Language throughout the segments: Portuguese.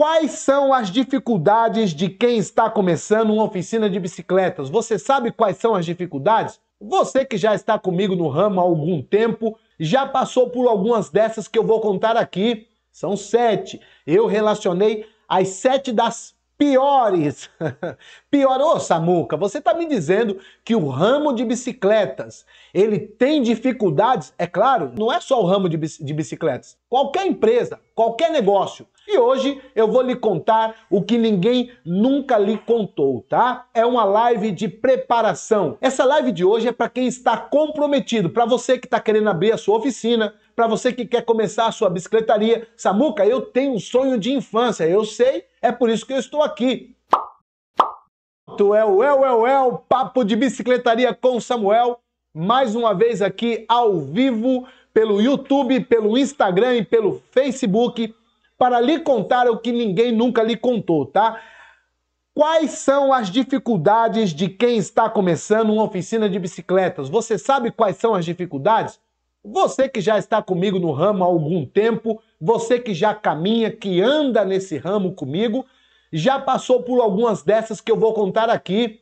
Quais são as dificuldades de quem está começando uma oficina de bicicletas? Você sabe quais são as dificuldades? Você que já está comigo no ramo há algum tempo, já passou por algumas dessas que eu vou contar aqui. São sete. Eu relacionei as sete das piores. Piorou, Samuca? Você está me dizendo que o ramo de bicicletas, ele tem dificuldades? É claro, não é só o ramo de, de bicicletas. Qualquer empresa qualquer negócio. E hoje eu vou lhe contar o que ninguém nunca lhe contou, tá? É uma live de preparação. Essa live de hoje é para quem está comprometido, para você que está querendo abrir a sua oficina, para você que quer começar a sua bicicletaria. Samuca, eu tenho um sonho de infância, eu sei, é por isso que eu estou aqui. É o El, El, El, Papo de Bicicletaria com Samuel mais uma vez aqui ao vivo pelo YouTube, pelo Instagram e pelo Facebook para lhe contar o que ninguém nunca lhe contou, tá? Quais são as dificuldades de quem está começando uma oficina de bicicletas? Você sabe quais são as dificuldades? Você que já está comigo no ramo há algum tempo, você que já caminha, que anda nesse ramo comigo, já passou por algumas dessas que eu vou contar aqui.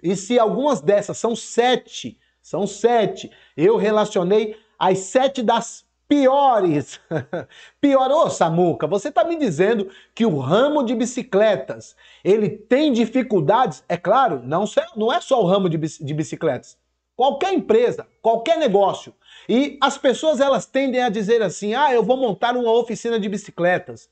E se algumas dessas são sete, são sete, eu relacionei as sete das piores. Piorou, Samuca? Você está me dizendo que o ramo de bicicletas, ele tem dificuldades? É claro, não, não é só o ramo de, de bicicletas. Qualquer empresa, qualquer negócio. E as pessoas, elas tendem a dizer assim, ah, eu vou montar uma oficina de bicicletas.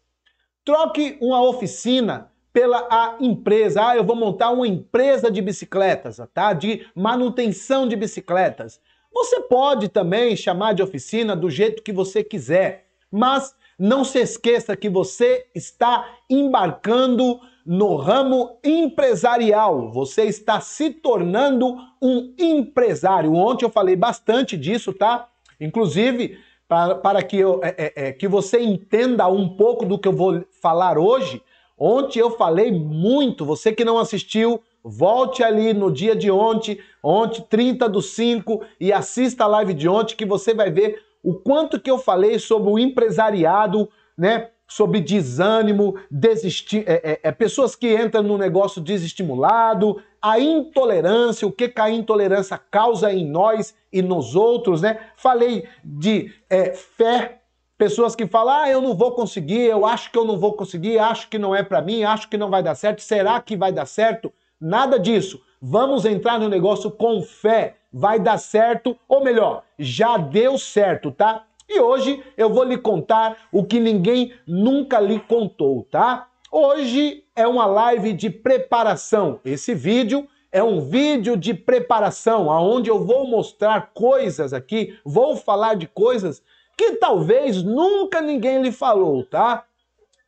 Troque uma oficina pela a empresa. Ah, eu vou montar uma empresa de bicicletas, tá? De manutenção de bicicletas. Você pode também chamar de oficina do jeito que você quiser, mas não se esqueça que você está embarcando no ramo empresarial. Você está se tornando um empresário. Ontem eu falei bastante disso, tá? Inclusive, para, para que, eu, é, é, é, que você entenda um pouco do que eu vou falar hoje, ontem eu falei muito. Você que não assistiu, volte ali no dia de ontem, ontem, 30 do 5, e assista a live de ontem que você vai ver o quanto que eu falei sobre o empresariado, né? Sobre desânimo, desistir, é, é, é, pessoas que entram no negócio desestimulado, a intolerância, o que, que a intolerância causa em nós e nos outros, né? Falei de é, fé, pessoas que falam: "Ah, eu não vou conseguir, eu acho que eu não vou conseguir, acho que não é para mim, acho que não vai dar certo, será que vai dar certo?" Nada disso. Vamos entrar no negócio com fé. Vai dar certo, ou melhor, já deu certo, tá? E hoje eu vou lhe contar o que ninguém nunca lhe contou, tá? Hoje é uma live de preparação. Esse vídeo é um vídeo de preparação, aonde eu vou mostrar coisas aqui, vou falar de coisas que talvez nunca ninguém lhe falou, tá?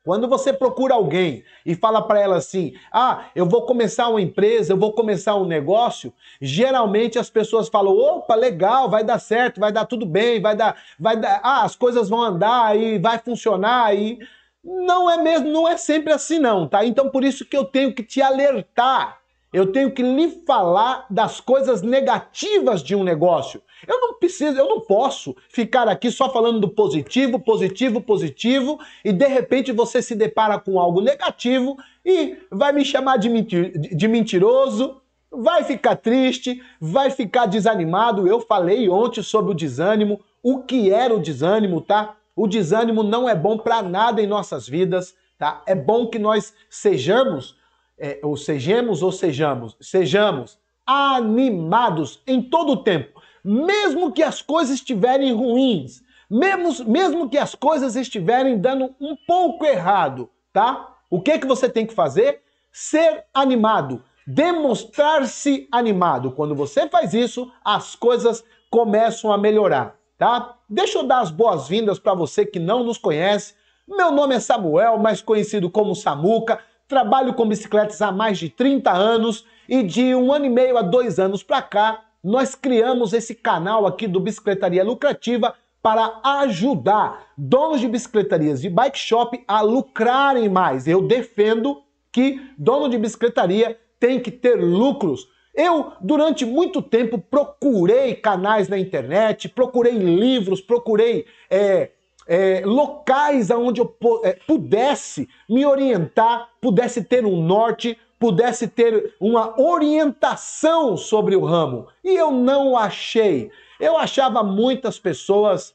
Quando você procura alguém e fala para ela assim: "Ah, eu vou começar uma empresa, eu vou começar um negócio", geralmente as pessoas falam: "Opa, legal, vai dar certo, vai dar tudo bem, vai dar, vai dar, ah, as coisas vão andar e vai funcionar aí. não é mesmo, não é sempre assim não, tá? Então por isso que eu tenho que te alertar. Eu tenho que lhe falar das coisas negativas de um negócio. Eu não preciso, eu não posso ficar aqui só falando do positivo, positivo, positivo, e de repente você se depara com algo negativo e vai me chamar de, mentir, de mentiroso, vai ficar triste, vai ficar desanimado. Eu falei ontem sobre o desânimo, o que era o desânimo, tá? O desânimo não é bom para nada em nossas vidas, tá? É bom que nós sejamos, é, ou sejamos, ou sejamos, sejamos animados em todo o tempo mesmo que as coisas estiverem ruins, mesmo, mesmo que as coisas estiverem dando um pouco errado, tá? O que que você tem que fazer? Ser animado, demonstrar-se animado. Quando você faz isso, as coisas começam a melhorar, tá? Deixa eu dar as boas-vindas para você que não nos conhece. Meu nome é Samuel, mais conhecido como Samuca. Trabalho com bicicletas há mais de 30 anos e de um ano e meio a dois anos para cá nós criamos esse canal aqui do Bicicletaria Lucrativa para ajudar donos de bicicletarias de bike shop a lucrarem mais. Eu defendo que dono de bicicletaria tem que ter lucros. Eu, durante muito tempo, procurei canais na internet, procurei livros, procurei é, é, locais onde eu é, pudesse me orientar, pudesse ter um norte pudesse ter uma orientação sobre o ramo. E eu não achei. Eu achava muitas pessoas.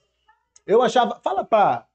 Eu achava. Fala pra.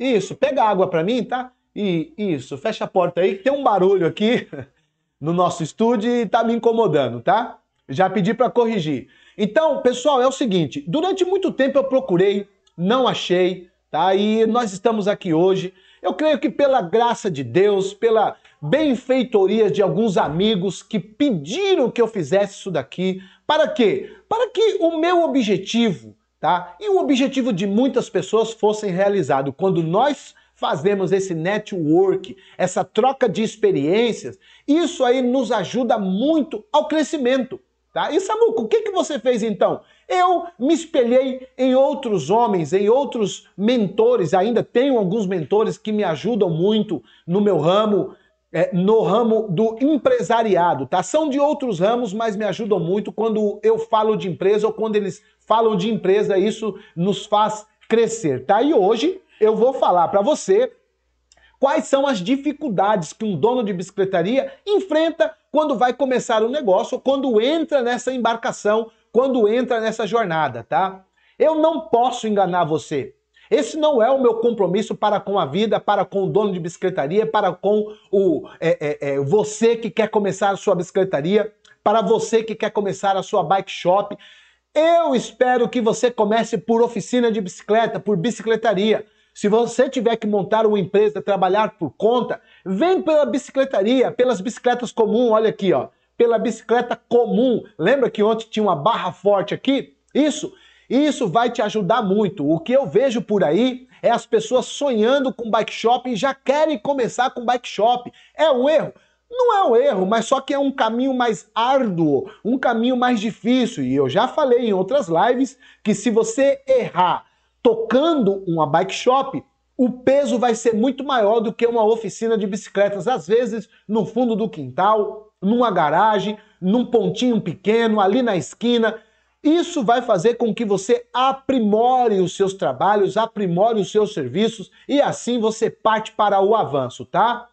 Isso, pega água para mim, tá? E isso, fecha a porta aí, que tem um barulho aqui no nosso estúdio e tá me incomodando, tá? Já pedi para corrigir. Então, pessoal, é o seguinte, durante muito tempo eu procurei, não achei, tá? E nós estamos aqui hoje. Eu creio que pela graça de Deus, pela benfeitorias de alguns amigos que pediram que eu fizesse isso daqui. Para quê? Para que o meu objetivo, tá? E o objetivo de muitas pessoas fossem realizado. Quando nós fazemos esse network, essa troca de experiências, isso aí nos ajuda muito ao crescimento. Tá? E Samuco, o que, que você fez então? Eu me espelhei em outros homens, em outros mentores, ainda tenho alguns mentores que me ajudam muito no meu ramo, é, no ramo do empresariado, tá? São de outros ramos, mas me ajudam muito quando eu falo de empresa ou quando eles falam de empresa, isso nos faz crescer, tá? E hoje eu vou falar para você quais são as dificuldades que um dono de bicicletaria enfrenta quando vai começar o um negócio, quando entra nessa embarcação, quando entra nessa jornada, tá? Eu não posso enganar você. Esse não é o meu compromisso para com a vida, para com o dono de bicicletaria, para com o é, é, é, você que quer começar a sua bicicletaria, para você que quer começar a sua bike shop. Eu espero que você comece por oficina de bicicleta, por bicicletaria. Se você tiver que montar uma empresa, trabalhar por conta, vem pela bicicletaria, pelas bicicletas comum, olha aqui, ó, pela bicicleta comum. Lembra que ontem tinha uma barra forte aqui? Isso isso vai te ajudar muito. O que eu vejo por aí é as pessoas sonhando com bike shop e já querem começar com bike shop. É um erro? Não é um erro, mas só que é um caminho mais árduo, um caminho mais difícil. E eu já falei em outras lives que se você errar tocando uma bike shop, o peso vai ser muito maior do que uma oficina de bicicletas, às vezes no fundo do quintal, numa garagem, num pontinho pequeno, ali na esquina. Isso vai fazer com que você aprimore os seus trabalhos, aprimore os seus serviços e assim você parte para o avanço, tá?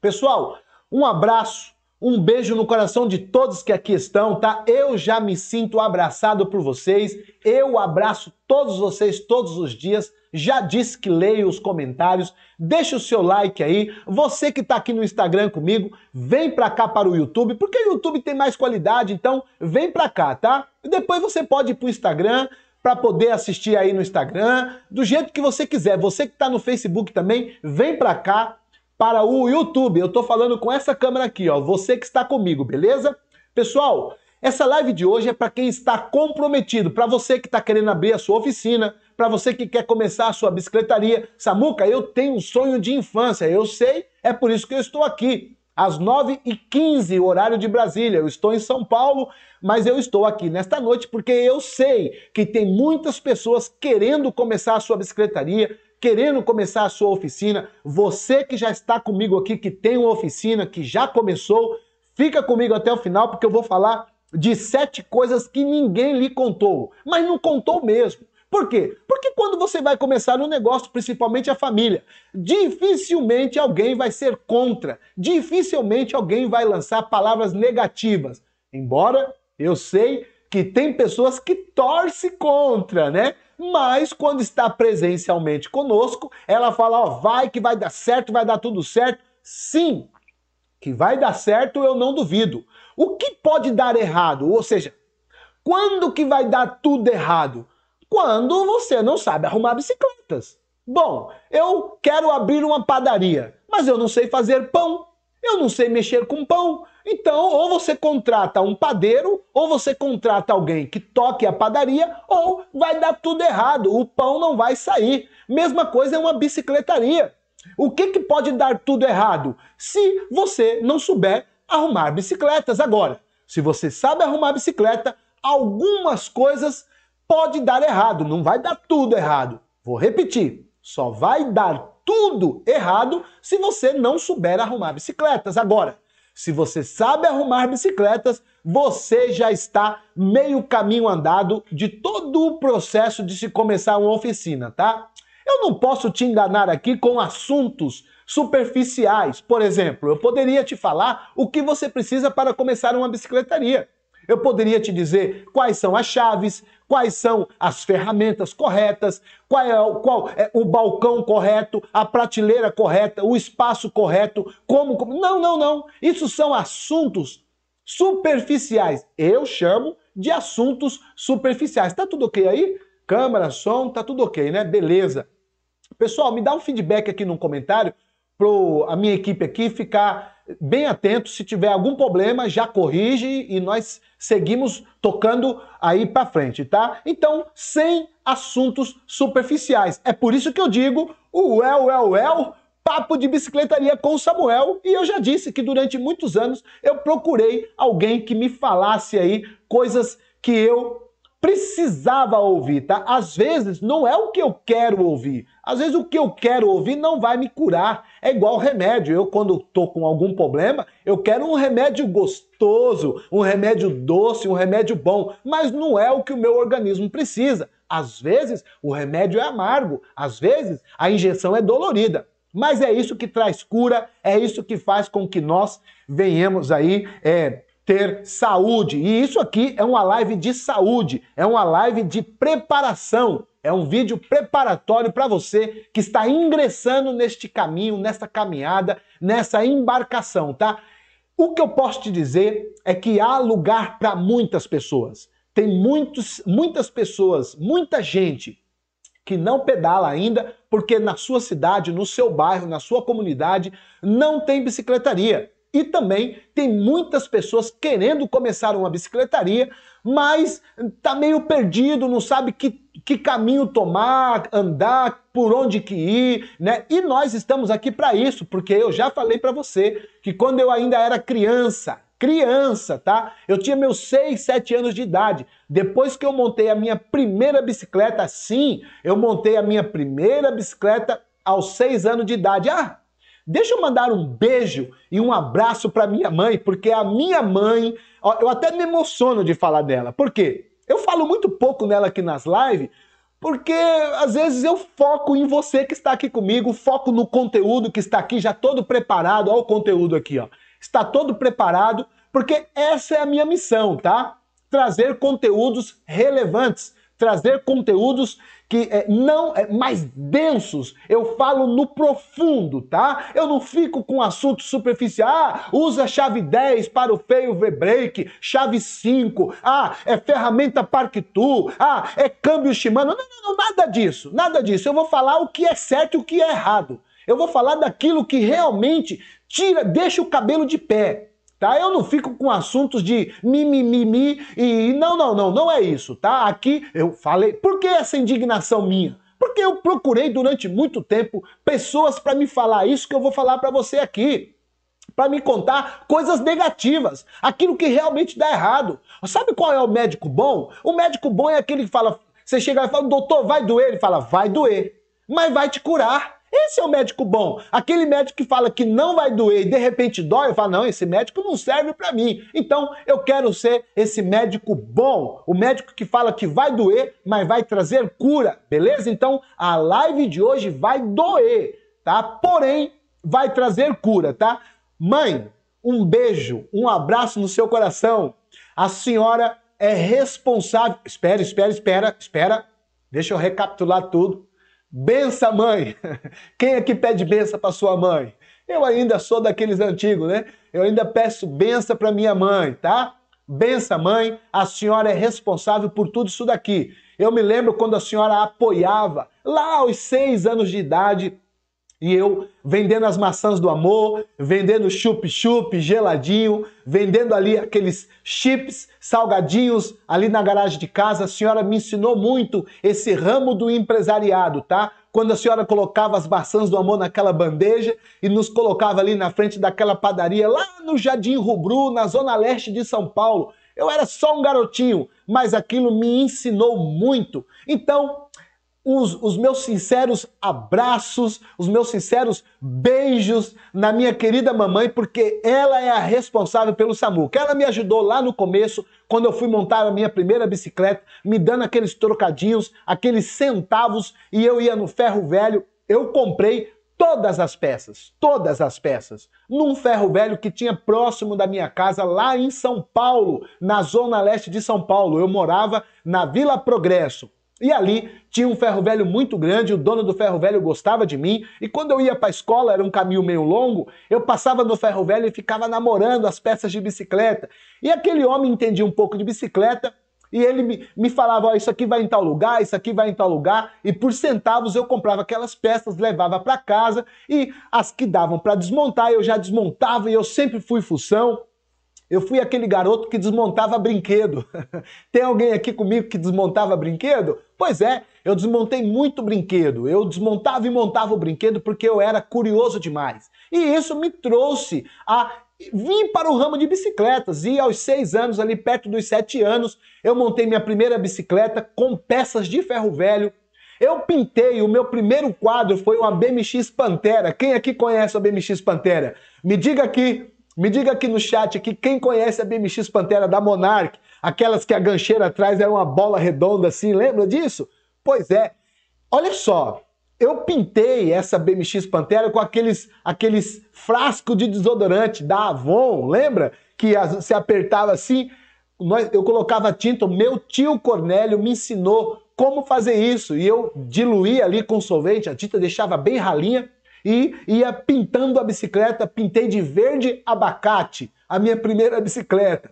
Pessoal, um abraço. Um beijo no coração de todos que aqui estão, tá? Eu já me sinto abraçado por vocês. Eu abraço todos vocês todos os dias. Já disse que leio os comentários. Deixa o seu like aí. Você que está aqui no Instagram comigo, vem para cá para o YouTube, porque o YouTube tem mais qualidade, então vem para cá, tá? E depois você pode ir para o Instagram, para poder assistir aí no Instagram, do jeito que você quiser. Você que está no Facebook também, vem para cá, para o YouTube. Eu estou falando com essa câmera aqui, ó, você que está comigo, beleza? Pessoal, essa live de hoje é para quem está comprometido, para você que está querendo abrir a sua oficina, para você que quer começar a sua bicicletaria. Samuca, eu tenho um sonho de infância, eu sei, é por isso que eu estou aqui. Às 9h15, horário de Brasília. Eu estou em São Paulo, mas eu estou aqui nesta noite porque eu sei que tem muitas pessoas querendo começar a sua bicicletaria, querendo começar a sua oficina, você que já está comigo aqui, que tem uma oficina, que já começou, fica comigo até o final, porque eu vou falar de sete coisas que ninguém lhe contou, mas não contou mesmo. Por quê? Porque quando você vai começar um negócio, principalmente a família, dificilmente alguém vai ser contra, dificilmente alguém vai lançar palavras negativas. Embora eu sei que tem pessoas que torcem contra, né? mas quando está presencialmente conosco, ela fala: ó, vai que vai dar certo, vai dar tudo certo. Sim, que vai dar certo, eu não duvido. O que pode dar errado? Ou seja, quando que vai dar tudo errado? Quando você não sabe arrumar bicicletas. Bom, eu quero abrir uma padaria, mas eu não sei fazer pão. Eu não sei mexer com pão. Então, ou você contrata um padeiro, ou você contrata alguém que toque a padaria, ou vai dar tudo errado, o pão não vai sair. Mesma coisa é uma bicicletaria. O que, que pode dar tudo errado? Se você não souber arrumar bicicletas. Agora, se você sabe arrumar bicicleta, algumas coisas pode dar errado, não vai dar tudo errado. Vou repetir, só vai dar tudo errado se você não souber arrumar bicicletas. Agora, se você sabe arrumar bicicletas, você já está meio caminho andado de todo o processo de se começar uma oficina, tá? Eu não posso te enganar aqui com assuntos superficiais. Por exemplo, eu poderia te falar o que você precisa para começar uma bicicletaria. Eu poderia te dizer quais são as chaves, quais são as ferramentas corretas, qual é, o, qual é o balcão correto, a prateleira correta, o espaço correto, como, como. Não, não, não. Isso são assuntos superficiais. Eu chamo de assuntos superficiais. Tá tudo ok aí? Câmera, som, tá tudo ok, né? Beleza. Pessoal, me dá um feedback aqui no comentário para a minha equipe aqui ficar bem atento, se tiver algum problema, já corrige e nós seguimos tocando aí para frente, tá? Então, sem assuntos superficiais. É por isso que eu digo o well, well, well, papo de bicicletaria com o Samuel, e eu já disse que durante muitos anos eu procurei alguém que me falasse aí coisas que eu precisava ouvir, tá? Às vezes não é o que eu quero ouvir, às vezes o que eu quero ouvir não vai me curar. É igual remédio. Eu, quando estou com algum problema, eu quero um remédio gostoso, um remédio doce, um remédio bom, mas não é o que o meu organismo precisa. Às vezes o remédio é amargo, às vezes a injeção é dolorida. Mas é isso que traz cura, é isso que faz com que nós venhamos aí é, ter saúde. E isso aqui é uma live de saúde, é uma live de preparação é um vídeo preparatório para você que está ingressando neste caminho, nessa caminhada, nessa embarcação, tá? O que eu posso te dizer é que há lugar para muitas pessoas. Tem muitos, muitas pessoas, muita gente que não pedala ainda porque na sua cidade, no seu bairro, na sua comunidade não tem bicicletaria. E também tem muitas pessoas querendo começar uma bicicletaria, mas tá meio perdido, não sabe que, que caminho tomar, andar, por onde que ir, né? E nós estamos aqui para isso, porque eu já falei para você que quando eu ainda era criança, criança, tá? Eu tinha meus 6, 7 anos de idade. Depois que eu montei a minha primeira bicicleta, sim, eu montei a minha primeira bicicleta aos 6 anos de idade. Ah, Deixa eu mandar um beijo e um abraço para minha mãe, porque a minha mãe, ó, eu até me emociono de falar dela. Por quê? Eu falo muito pouco nela aqui nas lives, porque às vezes eu foco em você que está aqui comigo, foco no conteúdo que está aqui já todo preparado, Olha o conteúdo aqui, ó. Está todo preparado, porque essa é a minha missão, tá? Trazer conteúdos relevantes trazer conteúdos que é, não é, mais densos. Eu falo no profundo, tá? Eu não fico com assuntos superficiais. Ah, usa chave 10 para o feio V-brake, chave 5. Ah, é ferramenta Tool. Ah, é câmbio Shimano. Não, não, não, nada disso. Nada disso. Eu vou falar o que é certo e o que é errado. Eu vou falar daquilo que realmente tira, deixa o cabelo de pé tá? Eu não fico com assuntos de mimimi mi, mi, mi, e não, não, não, não é isso, tá? Aqui eu falei, por que essa indignação minha? Porque eu procurei durante muito tempo pessoas para me falar isso que eu vou falar para você aqui. Para me contar coisas negativas, aquilo que realmente dá errado. Sabe qual é o médico bom? O médico bom é aquele que fala: você chega e fala, doutor, vai doer? Ele fala, vai doer, mas vai te curar. Esse é o médico bom. Aquele médico que fala que não vai doer e de repente dói, eu falo, não, esse médico não serve para mim. Então, eu quero ser esse médico bom, o médico que fala que vai doer, mas vai trazer cura, beleza? Então, a live de hoje vai doer, tá? Porém, vai trazer cura, tá? Mãe, um beijo, um abraço no seu coração. A senhora é responsável. Espera, espera, espera, espera. Deixa eu recapitular tudo. Bença, mãe! Quem é que pede benção para sua mãe? Eu ainda sou daqueles antigos, né? Eu ainda peço benção para minha mãe, tá? Bença, mãe, a senhora é responsável por tudo isso daqui. Eu me lembro quando a senhora apoiava, lá aos seis anos de idade, e eu vendendo as maçãs do amor, vendendo chup-chup, geladinho, vendendo ali aqueles chips, salgadinhos ali na garagem de casa. A senhora me ensinou muito esse ramo do empresariado, tá? Quando a senhora colocava as maçãs do amor naquela bandeja e nos colocava ali na frente daquela padaria lá no Jardim Rubru, na zona leste de São Paulo. Eu era só um garotinho, mas aquilo me ensinou muito. Então, os, os, meus sinceros abraços, os meus sinceros beijos na minha querida mamãe, porque ela é a responsável pelo que Ela me ajudou lá no começo, quando eu fui montar a minha primeira bicicleta, me dando aqueles trocadinhos, aqueles centavos, e eu ia no ferro velho. Eu comprei todas as peças, todas as peças, num ferro velho que tinha próximo da minha casa, lá em São Paulo, na zona leste de São Paulo. Eu morava na Vila Progresso. E ali tinha um ferro velho muito grande, o dono do ferro velho gostava de mim, e quando eu ia para a escola, era um caminho meio longo, eu passava no ferro velho e ficava namorando as peças de bicicleta. E aquele homem entendia um pouco de bicicleta, e ele me, me falava, oh, isso aqui vai em tal lugar, isso aqui vai em tal lugar, e por centavos eu comprava aquelas peças, levava para casa, e as que davam para desmontar, eu já desmontava, e eu sempre fui função. Eu fui aquele garoto que desmontava brinquedo. Tem alguém aqui comigo que desmontava brinquedo? Pois é, eu desmontei muito brinquedo. Eu desmontava e montava o brinquedo porque eu era curioso demais. E isso me trouxe a vim para o ramo de bicicletas e aos seis anos, ali perto dos sete anos, eu montei minha primeira bicicleta com peças de ferro velho. Eu pintei, o meu primeiro quadro foi uma BMX Pantera. Quem aqui conhece a BMX Pantera? Me diga aqui me diga aqui no chat aqui quem conhece a BMX Pantera da Monarch, aquelas que a gancheira atrás era uma bola redonda assim, lembra disso? Pois é. Olha só, eu pintei essa BMX Pantera com aqueles aqueles frasco de desodorante da Avon, lembra? Que se apertava assim, nós, eu colocava tinta, meu tio Cornélio me ensinou como fazer isso. E eu diluía ali com solvente, a tinta deixava bem ralinha e ia pintando a bicicleta, pintei de verde abacate, a minha primeira bicicleta.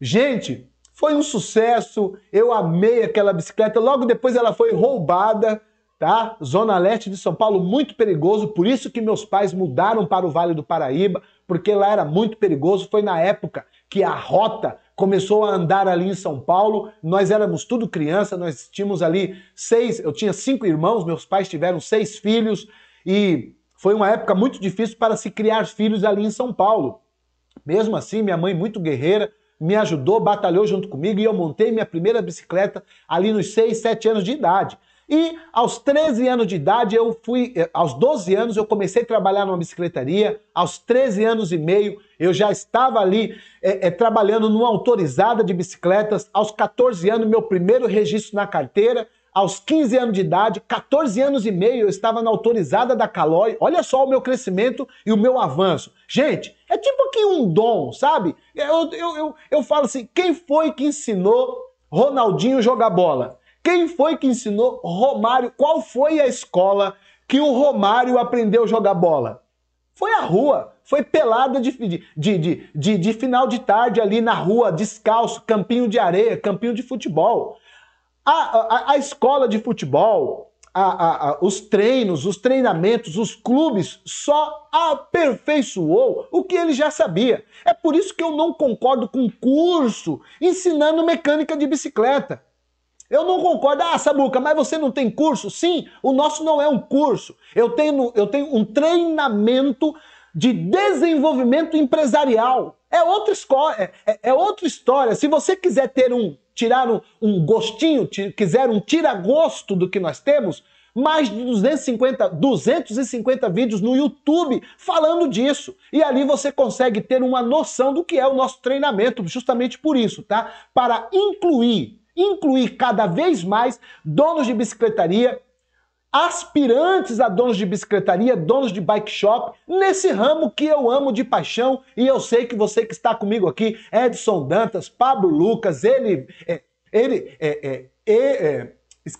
Gente, foi um sucesso, eu amei aquela bicicleta. Logo depois ela foi roubada, tá? Zona Leste de São Paulo, muito perigoso, por isso que meus pais mudaram para o Vale do Paraíba, porque lá era muito perigoso. Foi na época que a rota começou a andar ali em São Paulo. Nós éramos tudo criança, nós tínhamos ali seis, eu tinha cinco irmãos, meus pais tiveram seis filhos e foi uma época muito difícil para se criar filhos ali em São Paulo. Mesmo assim, minha mãe, muito guerreira, me ajudou, batalhou junto comigo e eu montei minha primeira bicicleta ali nos 6, 7 anos de idade. E aos 13 anos de idade eu fui, eh, aos 12 anos eu comecei a trabalhar numa bicicletaria, aos 13 anos e meio eu já estava ali é, é, trabalhando numa autorizada de bicicletas, aos 14 anos meu primeiro registro na carteira aos 15 anos de idade, 14 anos e meio, eu estava na autorizada da Calói. Olha só o meu crescimento e o meu avanço. Gente, é tipo que um dom, sabe? Eu, eu, eu, eu falo assim: quem foi que ensinou Ronaldinho jogar bola? Quem foi que ensinou Romário? Qual foi a escola que o Romário aprendeu a jogar bola? Foi a rua, foi pelada de, de, de, de, final de tarde ali na rua, descalço, campinho de areia, campinho de futebol. A, a, a escola de futebol, a, os treinos, os treinamentos, os clubes só aperfeiçoou o que ele já sabia. É por isso que eu não concordo com curso ensinando mecânica de bicicleta. Eu não concordo. Ah, Sabuca, mas você não tem curso? Sim, o nosso não é um curso. Eu tenho, eu tenho um treinamento de desenvolvimento empresarial. É outra, escola, é, é, é outra história. Se você quiser ter um tiraram um gostinho, quiseram um tira-gosto do que nós temos, mais de 250, 250 vídeos no YouTube falando disso. E ali você consegue ter uma noção do que é o nosso treinamento, justamente por isso, tá? Para incluir, incluir cada vez mais donos de bicicletaria aspirantes a donos de bicicletaria, donos de bike shop, nesse ramo que eu amo de paixão e eu sei que você que está comigo aqui, Edson Dantas, Pablo Lucas, ele, é, ele, é, é,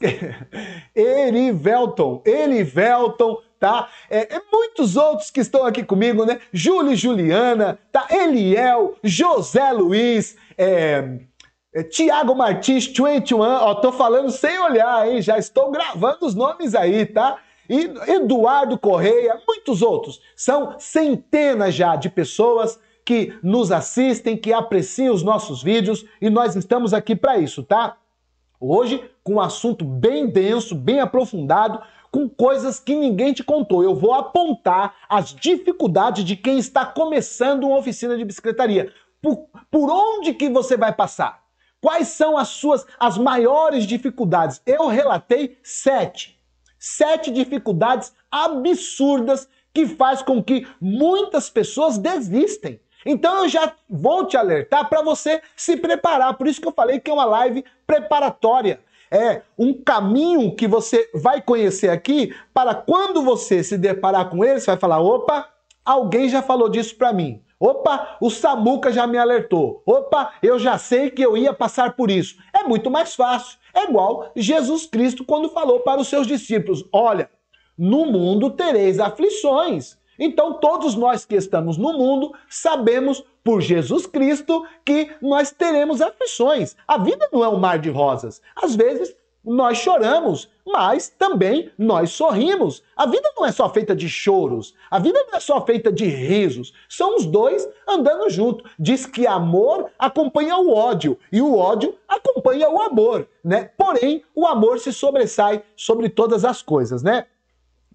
é, Erivelton, Erivelton, tá? É, é, muitos outros que estão aqui comigo, né? Júlio Juliana, tá? Eliel, José Luiz, é, é, Tiago Martins, 21, ó, tô falando sem olhar, hein? Já estou gravando os nomes aí, tá? E Eduardo Correia, muitos outros. São centenas já de pessoas que nos assistem, que apreciam os nossos vídeos e nós estamos aqui para isso, tá? Hoje, com um assunto bem denso, bem aprofundado, com coisas que ninguém te contou. Eu vou apontar as dificuldades de quem está começando uma oficina de bicicletaria. Por, por onde que você vai passar? Quais são as suas as maiores dificuldades? Eu relatei sete. Sete dificuldades absurdas que faz com que muitas pessoas desistem. Então eu já vou te alertar para você se preparar. Por isso que eu falei que é uma live preparatória. É um caminho que você vai conhecer aqui para quando você se deparar com ele, você vai falar: opa, alguém já falou disso para mim. Opa, o Samuca já me alertou. Opa, eu já sei que eu ia passar por isso. É muito mais fácil. É igual Jesus Cristo quando falou para os seus discípulos: Olha, no mundo tereis aflições. Então, todos nós que estamos no mundo sabemos por Jesus Cristo que nós teremos aflições. A vida não é um mar de rosas. Às vezes nós choramos, mas também nós sorrimos. A vida não é só feita de choros, a vida não é só feita de risos. São os dois andando junto. Diz que amor acompanha o ódio e o ódio acompanha o amor, né? Porém, o amor se sobressai sobre todas as coisas, né?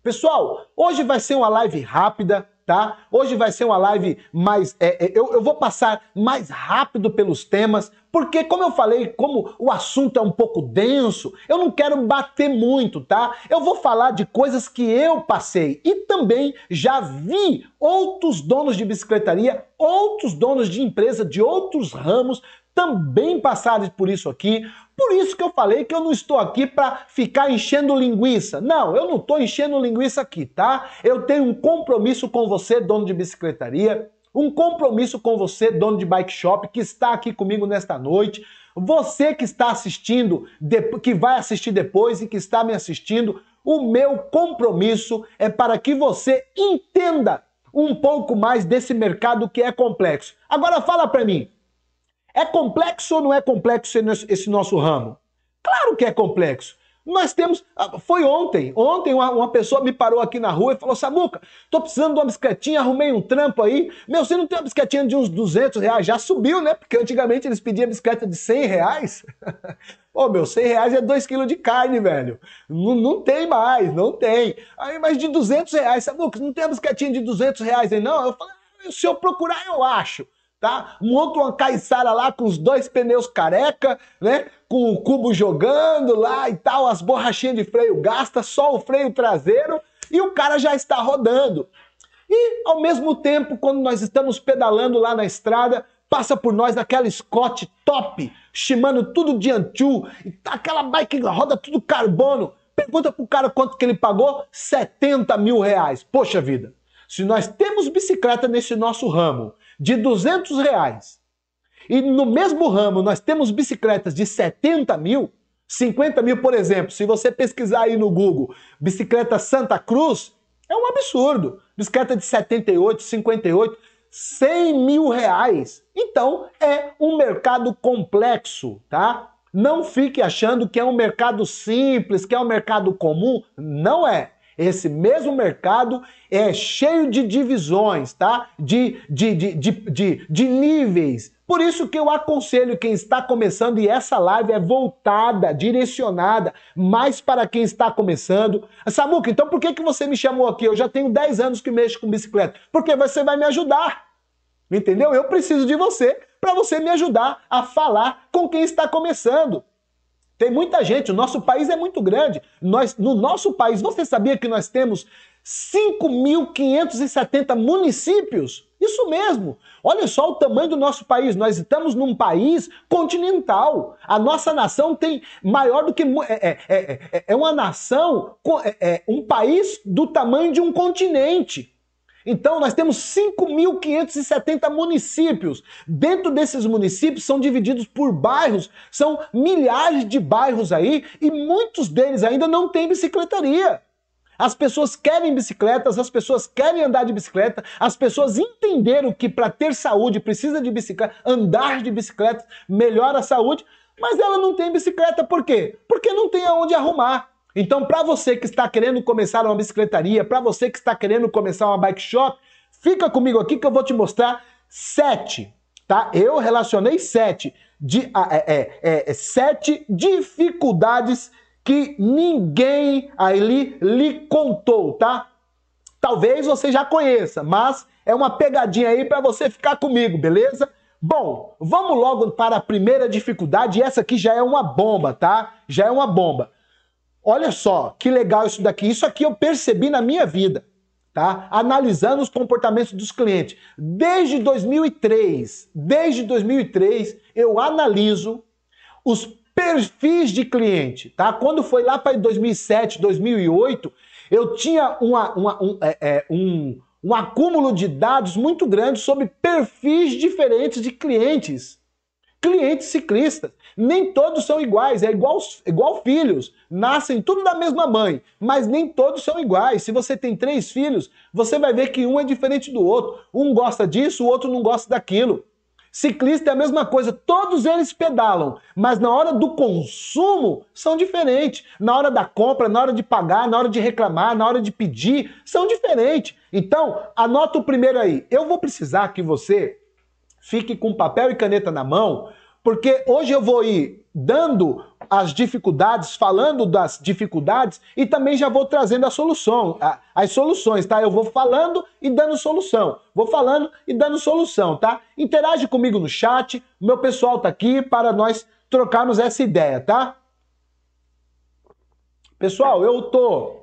Pessoal, hoje vai ser uma live rápida, tá? Hoje vai ser uma live mais. É, é, eu, eu vou passar mais rápido pelos temas, porque, como eu falei, como o assunto é um pouco denso, eu não quero bater muito, tá? Eu vou falar de coisas que eu passei e também já vi outros donos de bicicletaria, outros donos de empresa de outros ramos também passarem por isso aqui. Por isso que eu falei que eu não estou aqui para ficar enchendo linguiça. Não, eu não estou enchendo linguiça aqui, tá? Eu tenho um compromisso com você, dono de bicicletaria, um compromisso com você, dono de bike shop, que está aqui comigo nesta noite. Você que está assistindo, que vai assistir depois e que está me assistindo, o meu compromisso é para que você entenda um pouco mais desse mercado que é complexo. Agora fala para mim, é complexo ou não é complexo esse nosso ramo? Claro que é complexo. Nós temos. Ah, foi ontem. Ontem uma, pessoa me parou aqui na rua e falou: Samuca, tô precisando de uma bicicletinha, arrumei um trampo aí. Meu, você não tem uma bicicletinha de uns 200 reais? Já subiu, né? Porque antigamente eles pediam bicicleta de 100 reais. Ô, meu, 100 reais é 2 quilos de carne, velho. Não, não tem mais, não tem. Aí, mas de 200 reais, Samuca, não tem uma bicicletinha de 200 reais aí, não? Eu falei: ah, se eu procurar, eu acho tá? Monta uma caiçara lá com os dois pneus careca, né? Com o cubo jogando lá e tal, as borrachinhas de freio gasta, só o freio traseiro e o cara já está rodando. E ao mesmo tempo, quando nós estamos pedalando lá na estrada, passa por nós aquela Scott top, Shimano tudo Diantu, tá aquela bike roda tudo carbono. Pergunta pro cara quanto que ele pagou? 70 mil reais. Poxa vida, se nós temos bicicleta nesse nosso ramo de 200 reais e no mesmo ramo nós temos bicicletas de 70 mil, 50 mil, por exemplo, se você pesquisar aí no Google bicicleta Santa Cruz, é um absurdo. Bicicleta de 78, 58, 100 mil reais. Então é um mercado complexo, tá? Não fique achando que é um mercado simples, que é um mercado comum. Não é. Esse mesmo mercado é cheio de divisões, tá? De, de, de, de, de, de níveis. Por isso que eu aconselho quem está começando, e essa live é voltada, direcionada, mais para quem está começando. Samuca, então por que, que você me chamou aqui? Eu já tenho 10 anos que mexo com bicicleta. Porque você vai me ajudar. Entendeu? Eu preciso de você para você me ajudar a falar com quem está começando. Tem muita gente, o nosso país é muito grande. Nós, no nosso país, você sabia que nós temos 5.570 municípios? Isso mesmo. Olha só o tamanho do nosso país. Nós estamos num país continental. A nossa nação tem maior do que. É, é, é, é, é uma nação, é, é, um país do tamanho de um continente. Então, nós temos 5.570 municípios. Dentro desses municípios são divididos por bairros, são milhares de bairros aí e muitos deles ainda não têm bicicletaria. As pessoas querem bicicletas, as pessoas querem andar de bicicleta, as pessoas entenderam que para ter saúde precisa de bicicleta, andar de bicicleta melhora a saúde, mas ela não tem bicicleta por quê? Porque não tem aonde arrumar. Então, para você que está querendo começar uma bicicletaria, para você que está querendo começar uma bike shop, fica comigo aqui que eu vou te mostrar sete, tá? Eu relacionei sete, de, ah, é, é, é, é, sete dificuldades que ninguém ali lhe contou, tá? Talvez você já conheça, mas é uma pegadinha aí para você ficar comigo, beleza? Bom, vamos logo para a primeira dificuldade. Essa aqui já é uma bomba, tá? Já é uma bomba. Olha só, que legal isso daqui. Isso aqui eu percebi na minha vida, tá? Analisando os comportamentos dos clientes. Desde 2003, desde 2003, eu analiso os perfis de cliente, tá? Quando foi lá para 2007, 2008, eu tinha uma, uma, um, é, é, um, um acúmulo de dados muito grande sobre perfis diferentes de clientes. Clientes ciclistas, nem todos são iguais, é igual, igual filhos. Nascem tudo da mesma mãe, mas nem todos são iguais. Se você tem três filhos, você vai ver que um é diferente do outro. Um gosta disso, o outro não gosta daquilo. Ciclista é a mesma coisa, todos eles pedalam, mas na hora do consumo são diferentes. Na hora da compra, na hora de pagar, na hora de reclamar, na hora de pedir, são diferentes. Então, anota o primeiro aí. Eu vou precisar que você fique com papel e caneta na mão porque hoje eu vou ir dando as dificuldades, falando das dificuldades e também já vou trazendo a solução, a, as soluções, tá? Eu vou falando e dando solução. Vou falando e dando solução, tá? Interage comigo no chat, meu pessoal tá aqui para nós trocarmos essa ideia, tá? Pessoal, eu tô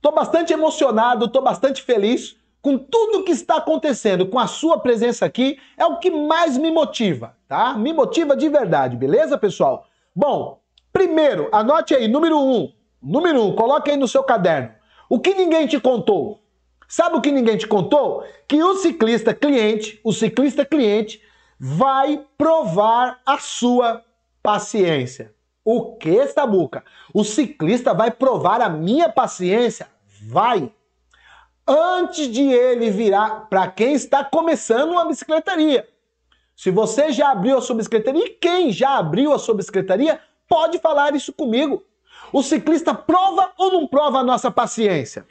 tô bastante emocionado, tô bastante feliz com tudo que está acontecendo, com a sua presença aqui, é o que mais me motiva, tá? Me motiva de verdade, beleza, pessoal? Bom, primeiro, anote aí, número um. Número um, coloque aí no seu caderno. O que ninguém te contou? Sabe o que ninguém te contou? Que o ciclista cliente, o ciclista cliente, vai provar a sua paciência. O que, Sabuca? O ciclista vai provar a minha paciência? Vai! antes de ele virar para quem está começando uma bicicletaria. Se você já abriu a sua bicicletaria, e quem já abriu a sua bicicletaria, pode falar isso comigo. O ciclista prova ou não prova a nossa paciência?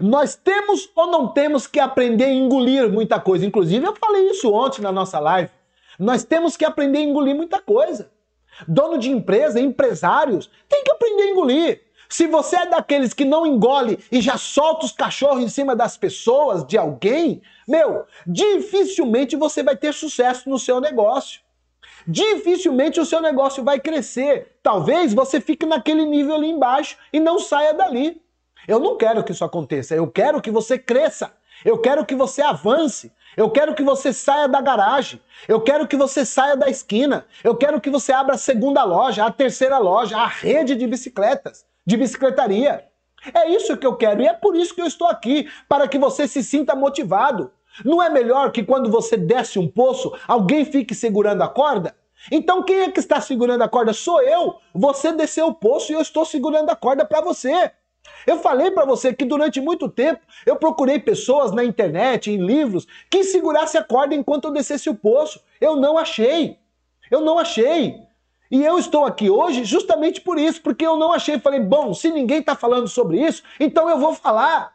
Nós temos ou não temos que aprender a engolir muita coisa? Inclusive, eu falei isso ontem na nossa live. Nós temos que aprender a engolir muita coisa. Dono de empresa, empresários, tem que aprender a engolir. Se você é daqueles que não engole e já solta os cachorros em cima das pessoas, de alguém, meu, dificilmente você vai ter sucesso no seu negócio. Dificilmente o seu negócio vai crescer. Talvez você fique naquele nível ali embaixo e não saia dali. Eu não quero que isso aconteça. Eu quero que você cresça. Eu quero que você avance. Eu quero que você saia da garagem. Eu quero que você saia da esquina. Eu quero que você abra a segunda loja, a terceira loja, a rede de bicicletas de bicicletaria. É isso que eu quero e é por isso que eu estou aqui, para que você se sinta motivado. Não é melhor que quando você desce um poço, alguém fique segurando a corda? Então quem é que está segurando a corda? Sou eu. Você desceu o poço e eu estou segurando a corda para você. Eu falei para você que durante muito tempo eu procurei pessoas na internet, em livros, que segurasse a corda enquanto eu descesse o poço. Eu não achei. Eu não achei. E eu estou aqui hoje justamente por isso, porque eu não achei, falei, bom, se ninguém está falando sobre isso, então eu vou falar.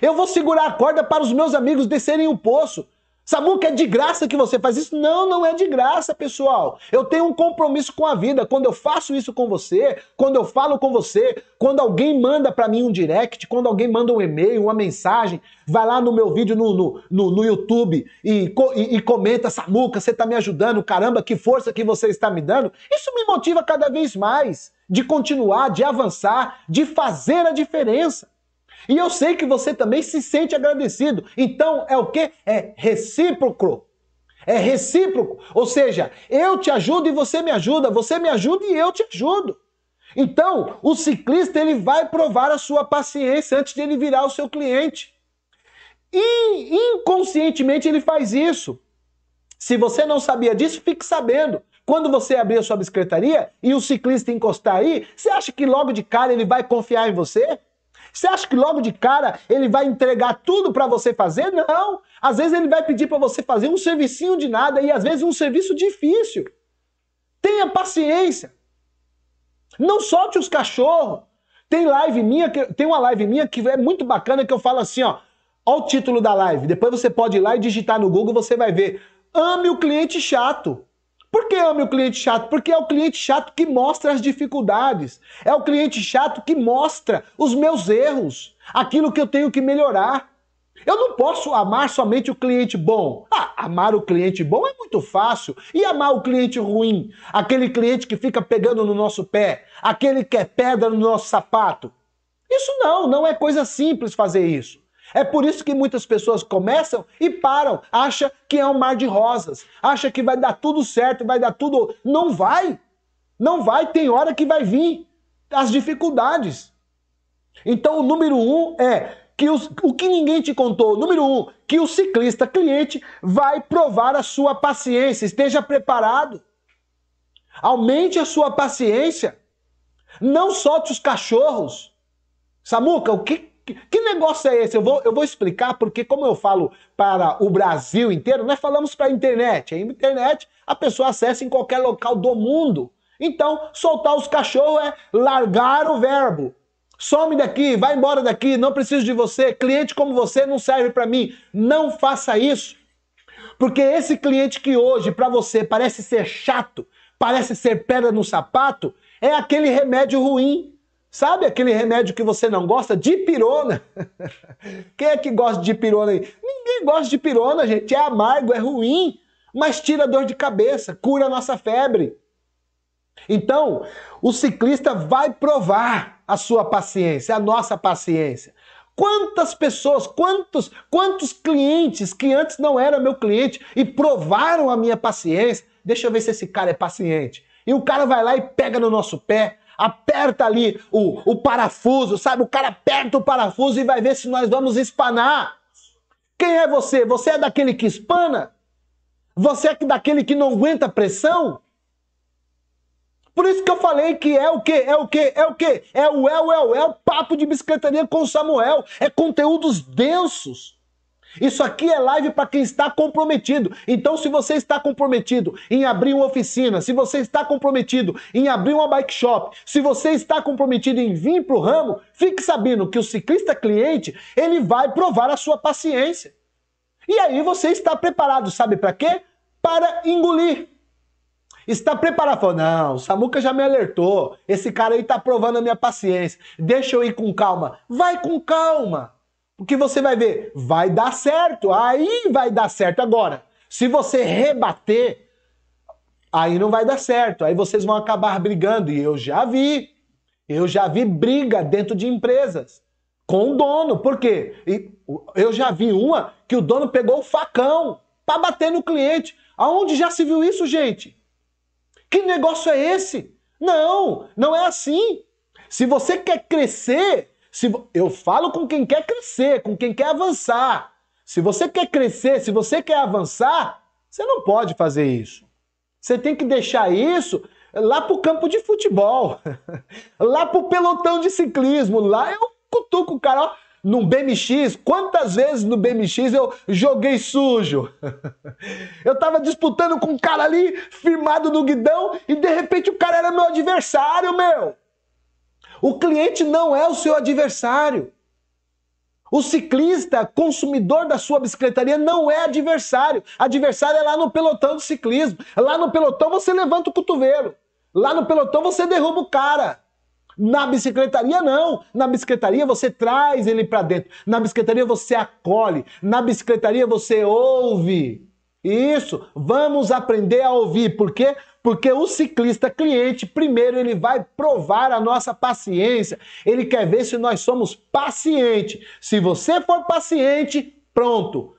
Eu vou segurar a corda para os meus amigos descerem o poço. Samuca, é de graça que você faz isso? Não, não é de graça, pessoal. Eu tenho um compromisso com a vida. Quando eu faço isso com você, quando eu falo com você, quando alguém manda para mim um direct, quando alguém manda um e-mail, uma mensagem, vai lá no meu vídeo no, no, no, no YouTube e, e, e comenta, Samuca, você está me ajudando, caramba, que força que você está me dando. Isso me motiva cada vez mais de continuar, de avançar, de fazer a diferença. E eu sei que você também se sente agradecido. Então é o que? É recíproco. É recíproco. Ou seja, eu te ajudo e você me ajuda, você me ajuda e eu te ajudo. Então, o ciclista ele vai provar a sua paciência antes de ele virar o seu cliente. E inconscientemente ele faz isso. Se você não sabia disso, fique sabendo. Quando você abrir a sua bicicletaria e o ciclista encostar aí, você acha que logo de cara ele vai confiar em você? Você acha que logo de cara ele vai entregar tudo para você fazer? Não. Às vezes ele vai pedir para você fazer um servicinho de nada e às vezes um serviço difícil. Tenha paciência. Não solte os cachorros. Tem live minha, que, tem uma live minha que é muito bacana que eu falo assim, ó, ó o título da live. Depois você pode ir lá e digitar no Google, você vai ver. Ame o cliente chato. Por que ame o cliente chato? Porque é o cliente chato que mostra as dificuldades. É o cliente chato que mostra os meus erros, aquilo que eu tenho que melhorar. Eu não posso amar somente o cliente bom. Ah, amar o cliente bom é muito fácil. E amar o cliente ruim? Aquele cliente que fica pegando no nosso pé, aquele que é pedra no nosso sapato. Isso não, não é coisa simples fazer isso. É por isso que muitas pessoas começam e param, acha que é um mar de rosas, acha que vai dar tudo certo, vai dar tudo. Não vai! Não vai, tem hora que vai vir as dificuldades. Então o número um é que os, o que ninguém te contou, número um, que o ciclista cliente vai provar a sua paciência, esteja preparado. Aumente a sua paciência. Não solte os cachorros. Samuca, o que que negócio é esse? Eu vou, eu vou explicar, porque como eu falo para o Brasil inteiro, nós falamos para a internet. A internet a pessoa acessa em qualquer local do mundo. Então, soltar os cachorros é largar o verbo. Some daqui, vai embora daqui, não preciso de você. Cliente como você não serve para mim. Não faça isso. Porque esse cliente que hoje para você parece ser chato, parece ser pedra no sapato, é aquele remédio ruim Sabe aquele remédio que você não gosta? Dipirona. Quem é que gosta de dipirona aí? Ninguém gosta de pirona, gente. É amargo, é ruim, mas tira dor de cabeça, cura a nossa febre. Então, o ciclista vai provar a sua paciência, a nossa paciência. Quantas pessoas, quantos, quantos clientes que antes não era meu cliente e provaram a minha paciência? Deixa eu ver se esse cara é paciente. E o cara vai lá e pega no nosso pé, Aperta ali o, o parafuso, sabe? O cara aperta o parafuso e vai ver se nós vamos espanar. Quem é você? Você é daquele que espana? Você é daquele que não aguenta pressão? Por isso que eu falei que é o que, é o que, é o que, é o é o é o é o papo de biscretaria com Samuel, é conteúdos densos. Isso aqui é live para quem está comprometido. Então, se você está comprometido em abrir uma oficina, se você está comprometido em abrir uma bike shop, se você está comprometido em vir para o ramo, fique sabendo que o ciclista cliente ele vai provar a sua paciência. E aí você está preparado, sabe para quê? Para engolir. Está preparado? Falou, não, o Samuca já me alertou. Esse cara aí está provando a minha paciência. Deixa eu ir com calma. Vai com calma. Porque você vai ver, vai dar certo, aí vai dar certo. Agora, se você rebater, aí não vai dar certo, aí vocês vão acabar brigando. E eu já vi, eu já vi briga dentro de empresas com o dono. Por quê? E eu já vi uma que o dono pegou o facão para bater no cliente. Aonde já se viu isso, gente? Que negócio é esse? Não, não é assim. Se você quer crescer, se, eu falo com quem quer crescer, com quem quer avançar. Se você quer crescer, se você quer avançar, você não pode fazer isso. Você tem que deixar isso lá pro campo de futebol, lá pro pelotão de ciclismo, lá eu cutuco o cara. Ó, no BMX, quantas vezes no BMX eu joguei sujo? eu tava disputando com um cara ali, firmado no guidão, e de repente o cara era meu adversário, meu! O cliente não é o seu adversário. O ciclista, consumidor da sua bicicletaria, não é adversário. Adversário é lá no pelotão do ciclismo. Lá no pelotão você levanta o cotovelo. Lá no pelotão você derruba o cara. Na bicicletaria, não. Na bicicletaria, você traz ele para dentro. Na bicicletaria, você acolhe. Na bicicletaria, você ouve. Isso, vamos aprender a ouvir, porque porque o ciclista cliente, primeiro, ele vai provar a nossa paciência. Ele quer ver se nós somos paciente. Se você for paciente, pronto.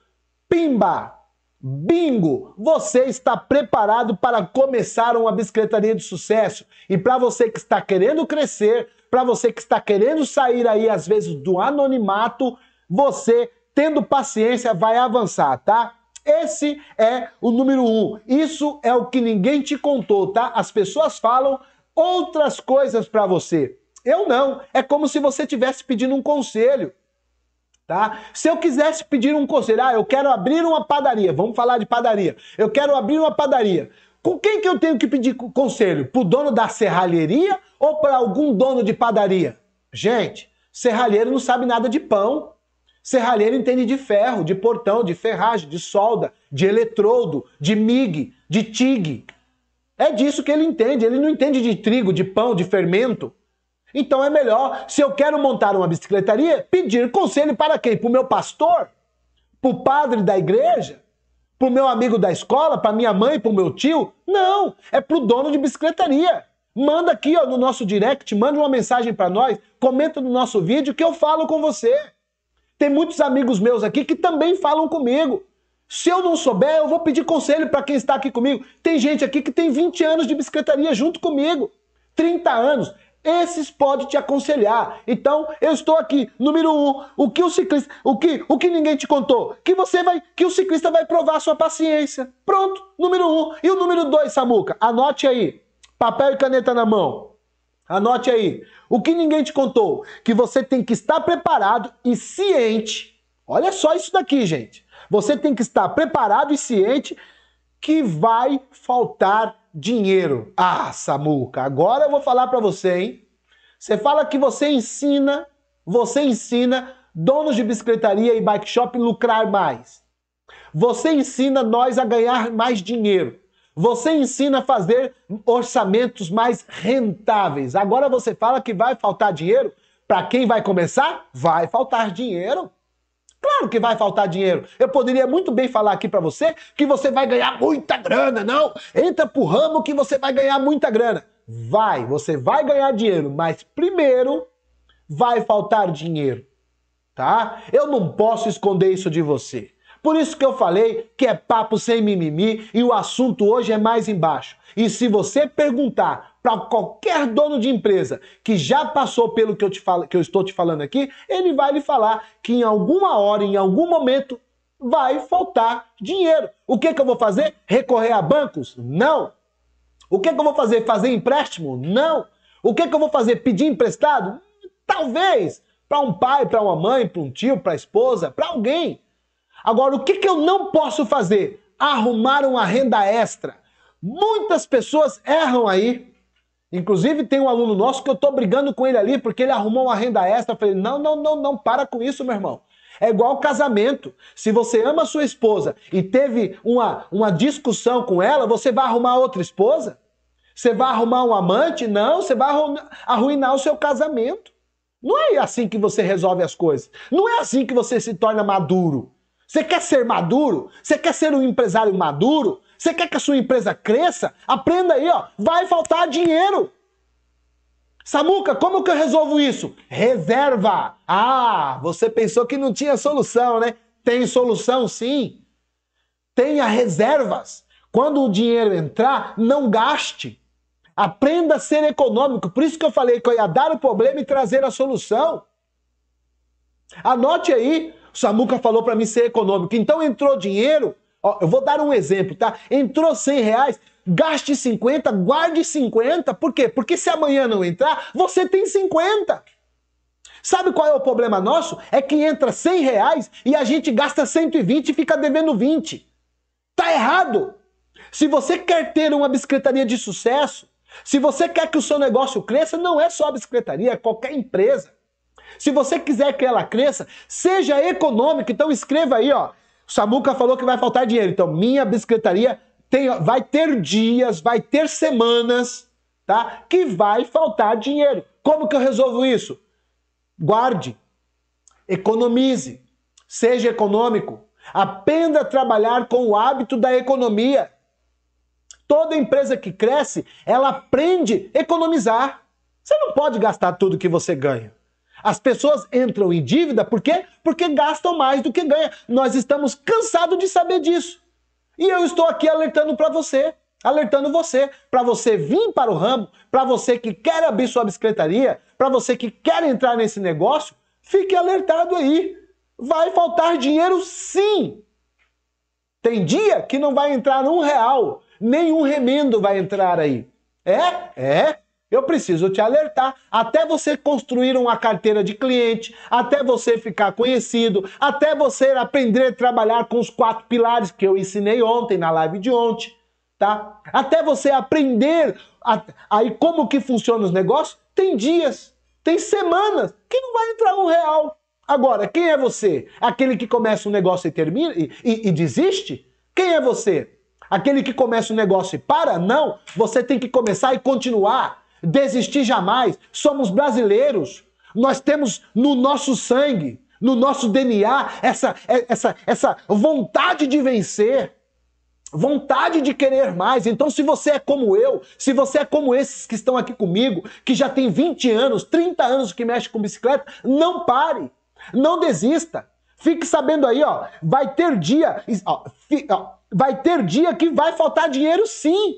Pimba! Bingo! Você está preparado para começar uma bicicletaria de sucesso. E para você que está querendo crescer, para você que está querendo sair aí às vezes do anonimato, você tendo paciência vai avançar, tá? Esse é o número um. Isso é o que ninguém te contou, tá? As pessoas falam outras coisas para você. Eu não. É como se você estivesse pedindo um conselho. Tá? Se eu quisesse pedir um conselho, ah, eu quero abrir uma padaria, vamos falar de padaria. Eu quero abrir uma padaria. Com quem que eu tenho que pedir conselho? Pro dono da serralheria ou para algum dono de padaria? Gente, serralheiro não sabe nada de pão. Serralheiro entende de ferro, de portão, de ferragem, de solda, de eletrodo, de mig, de tig. É disso que ele entende. Ele não entende de trigo, de pão, de fermento. Então é melhor, se eu quero montar uma bicicletaria, pedir conselho para quem? Para o meu pastor? Para o padre da igreja? Para o meu amigo da escola? Para minha mãe? Para o meu tio? Não! É para o dono de bicicletaria. Manda aqui ó, no nosso direct, manda uma mensagem para nós, comenta no nosso vídeo que eu falo com você. Tem muitos amigos meus aqui que também falam comigo. Se eu não souber, eu vou pedir conselho para quem está aqui comigo. Tem gente aqui que tem 20 anos de bicicletaria junto comigo, 30 anos. Esses podem te aconselhar. Então, eu estou aqui. Número um, o que o ciclista, o que, o que ninguém te contou, que você vai, que o ciclista vai provar sua paciência. Pronto. Número um. E o número dois, Samuca, anote aí. Papel e caneta na mão. Anote aí. O que ninguém te contou? Que você tem que estar preparado e ciente. Olha só isso daqui, gente. Você tem que estar preparado e ciente que vai faltar dinheiro. Ah, Samuca, agora eu vou falar para você, hein? Você fala que você ensina, você ensina donos de bicicletaria e bike shop lucrar mais. Você ensina nós a ganhar mais dinheiro. Você ensina a fazer orçamentos mais rentáveis. Agora você fala que vai faltar dinheiro? Para quem vai começar? Vai faltar dinheiro. Claro que vai faltar dinheiro. Eu poderia muito bem falar aqui para você que você vai ganhar muita grana, não? Entra pro ramo que você vai ganhar muita grana. Vai, você vai ganhar dinheiro, mas primeiro vai faltar dinheiro, tá? Eu não posso esconder isso de você. Por isso que eu falei que é papo sem mimimi e o assunto hoje é mais embaixo. E se você perguntar para qualquer dono de empresa que já passou pelo que eu, te falo, que eu estou te falando aqui, ele vai lhe falar que em alguma hora, em algum momento, vai faltar dinheiro. O que, que eu vou fazer? Recorrer a bancos? Não. O que, que eu vou fazer? Fazer empréstimo? Não. O que, que eu vou fazer? Pedir emprestado? Talvez. Para um pai, para uma mãe, para um tio, para a esposa, para alguém. Agora, o que, que eu não posso fazer? Arrumar uma renda extra. Muitas pessoas erram aí. Inclusive, tem um aluno nosso que eu estou brigando com ele ali porque ele arrumou uma renda extra. Eu falei: não, não, não, não, para com isso, meu irmão. É igual casamento. Se você ama a sua esposa e teve uma, uma discussão com ela, você vai arrumar outra esposa? Você vai arrumar um amante? Não, você vai arruinar o seu casamento. Não é assim que você resolve as coisas. Não é assim que você se torna maduro. Você quer ser maduro? Você quer ser um empresário maduro? Você quer que a sua empresa cresça? Aprenda aí, ó. Vai faltar dinheiro. Samuca, como que eu resolvo isso? Reserva. Ah, você pensou que não tinha solução, né? Tem solução sim. Tenha reservas. Quando o dinheiro entrar, não gaste. Aprenda a ser econômico. Por isso que eu falei que eu ia dar o problema e trazer a solução. Anote aí, Samuca falou para mim ser econômico. Então entrou dinheiro, ó, eu vou dar um exemplo, tá? Entrou 100 reais, gaste 50, guarde 50. Por quê? Porque se amanhã não entrar, você tem 50. Sabe qual é o problema nosso? É que entra 100 reais e a gente gasta 120 e fica devendo 20. Tá errado! Se você quer ter uma bicicletaria de sucesso, se você quer que o seu negócio cresça, não é só a bicicletaria, é qualquer empresa. Se você quiser que ela cresça, seja econômico. Então escreva aí, ó. O Samuca falou que vai faltar dinheiro. Então, minha bicicletaria tem, vai ter dias, vai ter semanas, tá? Que vai faltar dinheiro. Como que eu resolvo isso? Guarde, economize, seja econômico, aprenda a trabalhar com o hábito da economia. Toda empresa que cresce, ela aprende a economizar. Você não pode gastar tudo que você ganha. As pessoas entram em dívida por quê? Porque gastam mais do que ganham. Nós estamos cansados de saber disso. E eu estou aqui alertando para você, alertando você, para você vir para o ramo, para você que quer abrir sua bicicletaria, para você que quer entrar nesse negócio, fique alertado aí. Vai faltar dinheiro sim. Tem dia que não vai entrar um real, nenhum remendo vai entrar aí. É? É? Eu preciso te alertar até você construir uma carteira de cliente, até você ficar conhecido, até você aprender a trabalhar com os quatro pilares que eu ensinei ontem na live de ontem, tá? Até você aprender aí como que funciona os negócios, tem dias, tem semanas que não vai entrar um real. Agora, quem é você? Aquele que começa um negócio e termina e, e, e desiste? Quem é você? Aquele que começa um negócio e para? Não, você tem que começar e continuar desistir jamais. Somos brasileiros. Nós temos no nosso sangue, no nosso DNA, essa, é, essa, essa vontade de vencer, vontade de querer mais. Então, se você é como eu, se você é como esses que estão aqui comigo, que já tem 20 anos, 30 anos que mexe com bicicleta, não pare, não desista. Fique sabendo aí, ó, vai ter dia, ó, vai ter dia que vai faltar dinheiro sim.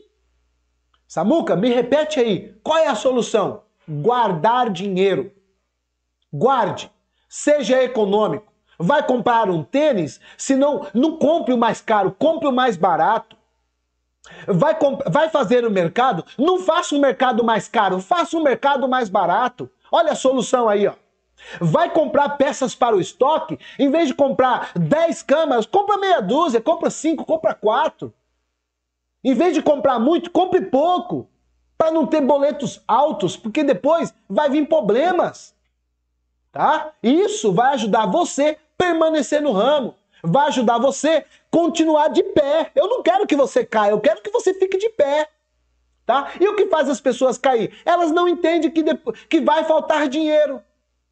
Samuca, me repete aí, qual é a solução? Guardar dinheiro. Guarde, seja econômico. Vai comprar um tênis? Se não, não compre o mais caro, compre o mais barato. Vai, vai fazer o mercado? Não faça o um mercado mais caro, faça o um mercado mais barato. Olha a solução aí, ó. Vai comprar peças para o estoque? Em vez de comprar 10 câmeras, compra meia dúzia, compra 5, compra 4. Em vez de comprar muito, compre pouco. Para não ter boletos altos, porque depois vai vir problemas. Tá? Isso vai ajudar você permanecer no ramo. Vai ajudar você continuar de pé. Eu não quero que você caia, eu quero que você fique de pé. Tá? E o que faz as pessoas cair? Elas não entendem que, depois, que vai faltar dinheiro.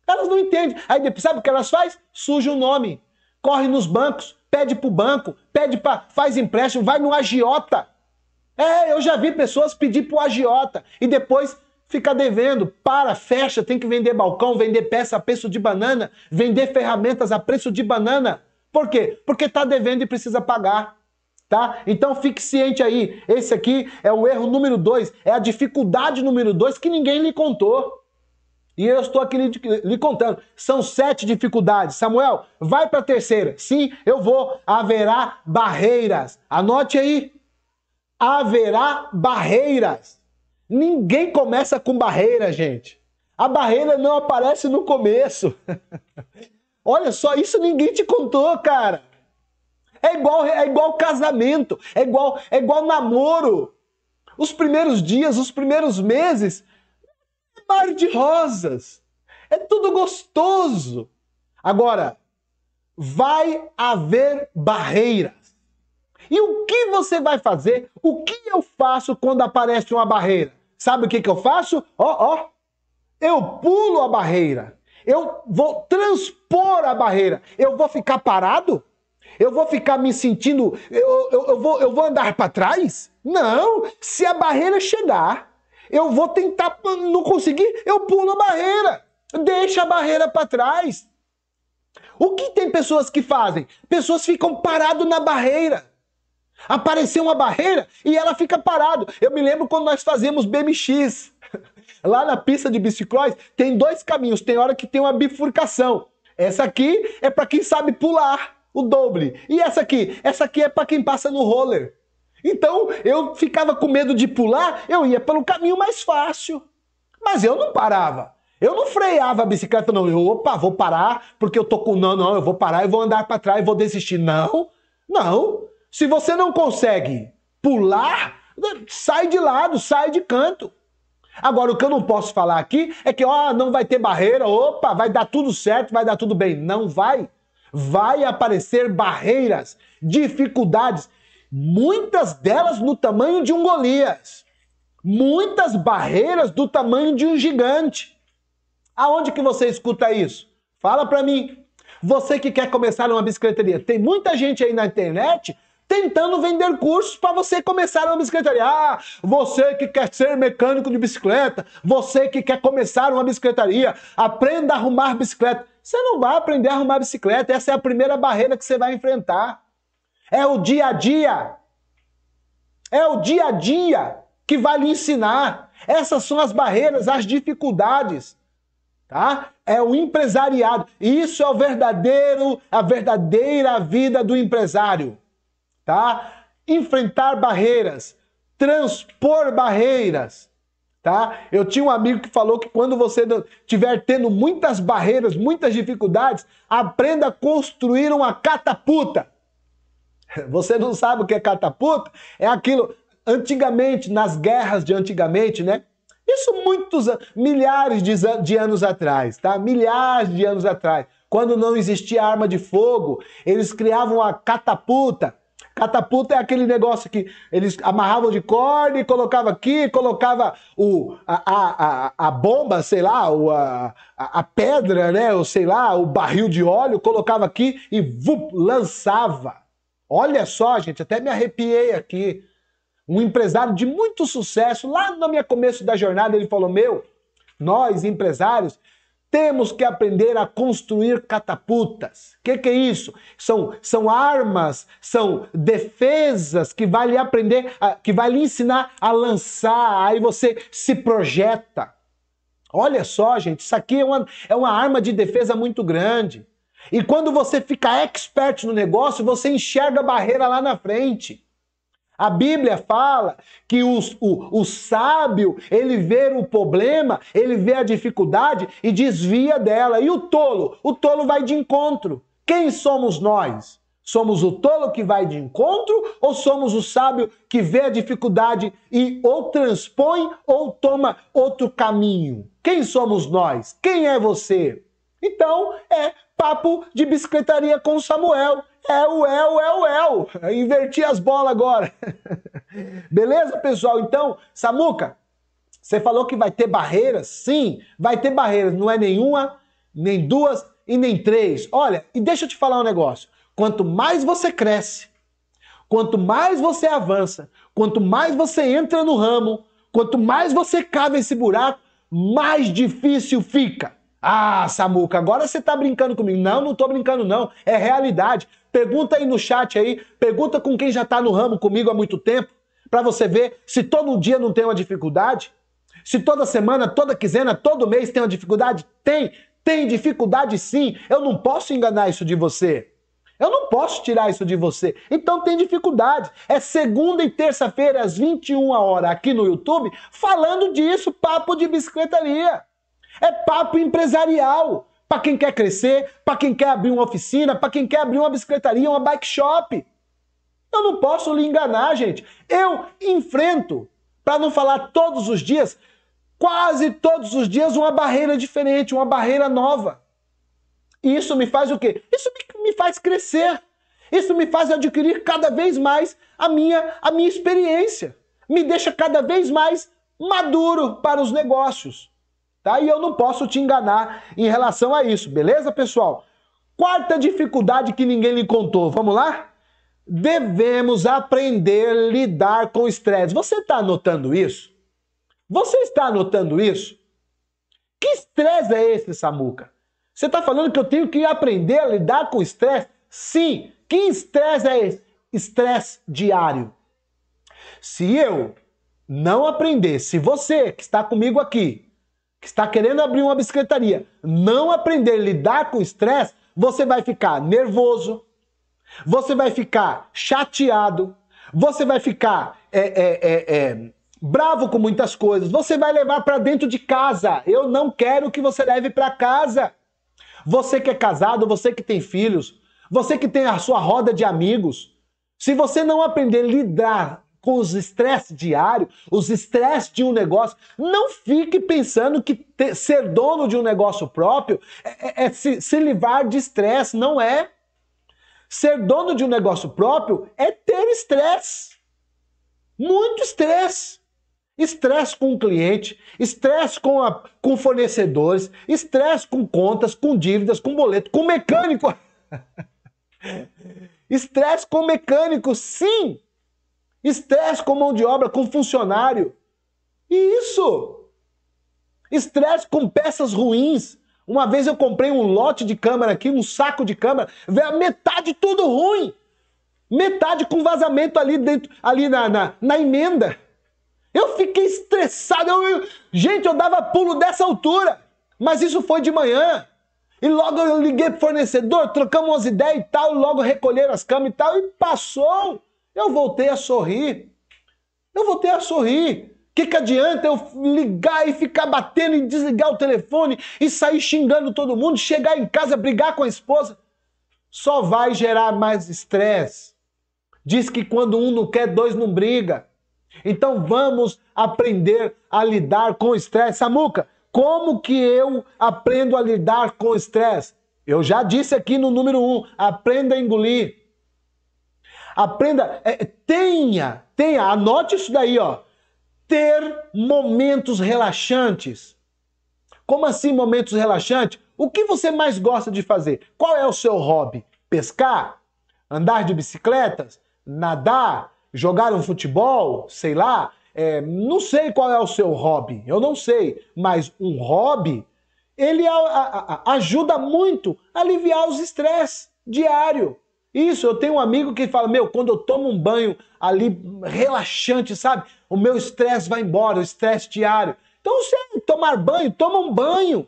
Elas não entendem. Aí sabe o que elas fazem? Suja o nome. Corre nos bancos, pede pro banco, pede para faz empréstimo, vai no agiota. É, eu já vi pessoas pedir pro agiota e depois ficar devendo. Para, fecha, tem que vender balcão, vender peça a preço de banana, vender ferramentas a preço de banana. Por quê? Porque tá devendo e precisa pagar. Tá? Então fique ciente aí, esse aqui é o erro número dois, é a dificuldade número dois que ninguém lhe contou. E eu estou aqui lhe, lhe, contando. São sete dificuldades. Samuel, vai para a terceira. Sim, eu vou. Haverá barreiras. Anote aí haverá barreiras. Ninguém começa com barreira, gente. A barreira não aparece no começo. Olha só, isso ninguém te contou, cara. É igual, é igual casamento, é igual, é igual namoro. Os primeiros dias, os primeiros meses, é mar de rosas. É tudo gostoso. Agora, vai haver barreiras. E o que você vai fazer? O que eu faço quando aparece uma barreira? Sabe o que, que eu faço? Ó, ó. Eu pulo a barreira. Eu vou transpor a barreira. Eu vou ficar parado? Eu vou ficar me sentindo. Eu, eu, eu vou, eu vou andar para trás? Não! Se a barreira chegar, eu vou tentar. Não conseguir, eu pulo a barreira. Deixa a barreira para trás. O que tem pessoas que fazem? Pessoas ficam paradas na barreira. Apareceu uma barreira e ela fica parada. Eu me lembro quando nós fazíamos BMX. Lá na pista de bicicross tem dois caminhos, tem hora que tem uma bifurcação. Essa aqui é para quem sabe pular o doble. E essa aqui? Essa aqui é para quem passa no roller. Então eu ficava com medo de pular, eu ia pelo caminho mais fácil. Mas eu não parava. Eu não freava a bicicleta, não. Eu, opa, vou parar porque eu tô com. Não, não, eu vou parar, e vou andar para trás, e vou desistir. Não, não. Se você não consegue pular, sai de lado, sai de canto. Agora, o que eu não posso falar aqui é que, ó, não vai ter barreira, opa, vai dar tudo certo, vai dar tudo bem. Não vai. Vai aparecer barreiras, dificuldades, muitas delas do tamanho de um Golias. Muitas barreiras do tamanho de um gigante. Aonde que você escuta isso? Fala para mim. Você que quer começar uma bicicleteria, tem muita gente aí na internet tentando vender cursos para você começar uma bicicletaria. Ah, você que quer ser mecânico de bicicleta, você que quer começar uma bicicletaria, aprenda a arrumar bicicleta. Você não vai aprender a arrumar bicicleta, essa é a primeira barreira que você vai enfrentar. É o dia a dia. É o dia a dia que vai lhe ensinar. Essas são as barreiras, as dificuldades, tá? É o empresariado. Isso é o verdadeiro, a verdadeira vida do empresário tá? Enfrentar barreiras, transpor barreiras, tá? Eu tinha um amigo que falou que quando você tiver tendo muitas barreiras, muitas dificuldades, aprenda a construir uma catapulta. Você não sabe o que é catapulta? É aquilo antigamente nas guerras de antigamente, né? Isso muitos milhares de anos atrás, tá? Milhares de anos atrás, quando não existia arma de fogo, eles criavam a catapulta Catapulta é aquele negócio que eles amarravam de corda e colocava aqui, colocava o, a, a, a, a bomba, sei lá, o, a, a pedra, né? Ou sei lá, o barril de óleo, colocava aqui e vup, lançava. Olha só, gente, até me arrepiei aqui. Um empresário de muito sucesso, lá no meu começo da jornada, ele falou: Meu, nós empresários, temos que aprender a construir catapultas. O que, que, é isso? São, são armas, são defesas que vai lhe aprender, que vai lhe ensinar a lançar, aí você se projeta. Olha só, gente, isso aqui é uma, é uma arma de defesa muito grande. E quando você fica expert no negócio, você enxerga a barreira lá na frente. A Bíblia fala que o, o sábio, ele vê o problema, ele vê a dificuldade e desvia dela. E o tolo? O tolo vai de encontro. Quem somos nós? Somos o tolo que vai de encontro ou somos o sábio que vê a dificuldade e ou transpõe ou toma outro caminho? Quem somos nós? Quem é você? Então, é papo de bicicletaria com Samuel. É o El, é o El. inverti as bolas agora. Beleza, pessoal? Então, Samuca, você falou que vai ter barreiras? Sim, vai ter barreiras. Não é nenhuma, nem duas e nem três. Olha, e deixa eu te falar um negócio. Quanto mais você cresce, quanto mais você avança, quanto mais você entra no ramo, quanto mais você cava esse buraco, mais difícil fica. Ah, Samuca, agora você está brincando comigo. Não, não estou brincando não, é realidade. Pergunta aí no chat aí, pergunta com quem já está no ramo comigo há muito tempo, para você ver se todo dia não tem uma dificuldade, se toda semana, toda quinzena, todo mês tem uma dificuldade. Tem, tem dificuldade sim. Eu não posso enganar isso de você. Eu não posso tirar isso de você. Então tem dificuldade. É segunda e terça-feira, às 21 horas, aqui no YouTube, falando disso, papo de bicicletaria. É papo empresarial para quem quer crescer, para quem quer abrir uma oficina, para quem quer abrir uma bicicletaria, uma bike shop. Eu não posso lhe enganar, gente. Eu enfrento, para não falar todos os dias, quase todos os dias uma barreira diferente, uma barreira nova. E isso me faz o quê? Isso me faz crescer. Isso me faz adquirir cada vez mais a minha, a minha experiência. Me deixa cada vez mais maduro para os negócios. Tá? E eu não posso te enganar em relação a isso, beleza, pessoal? Quarta dificuldade que ninguém lhe contou. Vamos lá? Devemos aprender a lidar com estresse. Você está anotando isso? Você está anotando isso? Que estresse é esse, Samuca? Você está falando que eu tenho que aprender a lidar com estresse? Sim. Que estresse é esse? Estresse diário. Se eu não aprender, se você que está comigo aqui que está querendo abrir uma bicicletaria, não aprender a lidar com o estresse, você vai ficar nervoso, você vai ficar chateado, você vai ficar é, é, é, é bravo com muitas coisas, você vai levar para dentro de casa. Eu não quero que você leve para casa. Você que é casado, você que tem filhos, você que tem a sua roda de amigos, se você não aprender a lidar com os estresses diários, os estresses de um negócio. Não fique pensando que ter, ser dono de um negócio próprio é, é, é se, se livrar de estresse. Não é. Ser dono de um negócio próprio é ter estresse. Muito estresse. Estresse com o cliente, estresse com, a, com fornecedores, estresse com contas, com dívidas, com boleto, com mecânico. Estresse com mecânico, sim! Estresse com mão de obra, com funcionário. E isso? Estresse com peças ruins. Uma vez eu comprei um lote de câmera aqui, um saco de câmera, veio a metade tudo ruim. Metade com vazamento ali dentro, ali na, na, na emenda. Eu fiquei estressado. Eu, eu, gente, eu dava pulo dessa altura. Mas isso foi de manhã. E logo eu liguei pro fornecedor, trocamos as ideias e tal, logo recolheram as camas e tal, e passou. Eu voltei a sorrir. Eu voltei a sorrir. O que, que adianta eu ligar e ficar batendo e desligar o telefone e sair xingando todo mundo, chegar em casa, brigar com a esposa? Só vai gerar mais estresse. Diz que quando um não quer, dois não briga. Então vamos aprender a lidar com o estresse. Samuca, como que eu aprendo a lidar com o estresse? Eu já disse aqui no número um, aprenda a engolir. Aprenda, é, tenha, tenha, anote isso daí, ó. Ter momentos relaxantes. Como assim momentos relaxantes? O que você mais gosta de fazer? Qual é o seu hobby? Pescar? Andar de bicicletas? Nadar? Jogar um futebol? Sei lá. É, não sei qual é o seu hobby, eu não sei, mas um hobby ele a, a, a, ajuda muito a aliviar os estresses diário. Isso, eu tenho um amigo que fala: Meu, quando eu tomo um banho ali relaxante, sabe? O meu estresse vai embora, o estresse diário. Então, sério, tomar banho, toma um banho.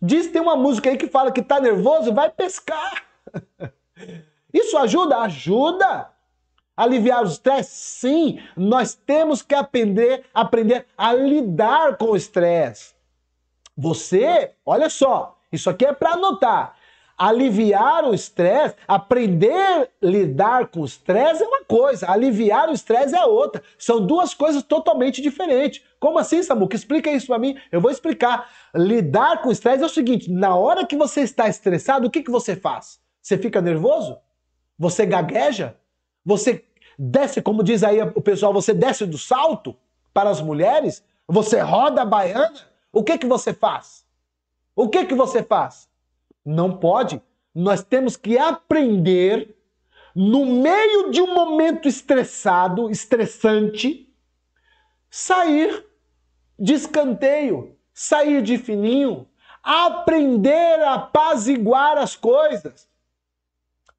Diz que tem uma música aí que fala que tá nervoso, vai pescar. Isso ajuda? Ajuda. Aliviar o estresse? Sim. Nós temos que aprender, aprender a lidar com o estresse. Você, olha só, isso aqui é para anotar aliviar o estresse, aprender a lidar com o estresse é uma coisa, aliviar o estresse é outra. São duas coisas totalmente diferentes. Como assim, Samuca? Explica isso para mim. Eu vou explicar. Lidar com o estresse é o seguinte: na hora que você está estressado, o que, que você faz? Você fica nervoso? Você gagueja? Você desce, como diz aí o pessoal, você desce do salto para as mulheres? Você roda a baiana? O que que você faz? O que que você faz? Não pode. Nós temos que aprender, no meio de um momento estressado, estressante, sair de escanteio, sair de fininho, aprender a apaziguar as coisas.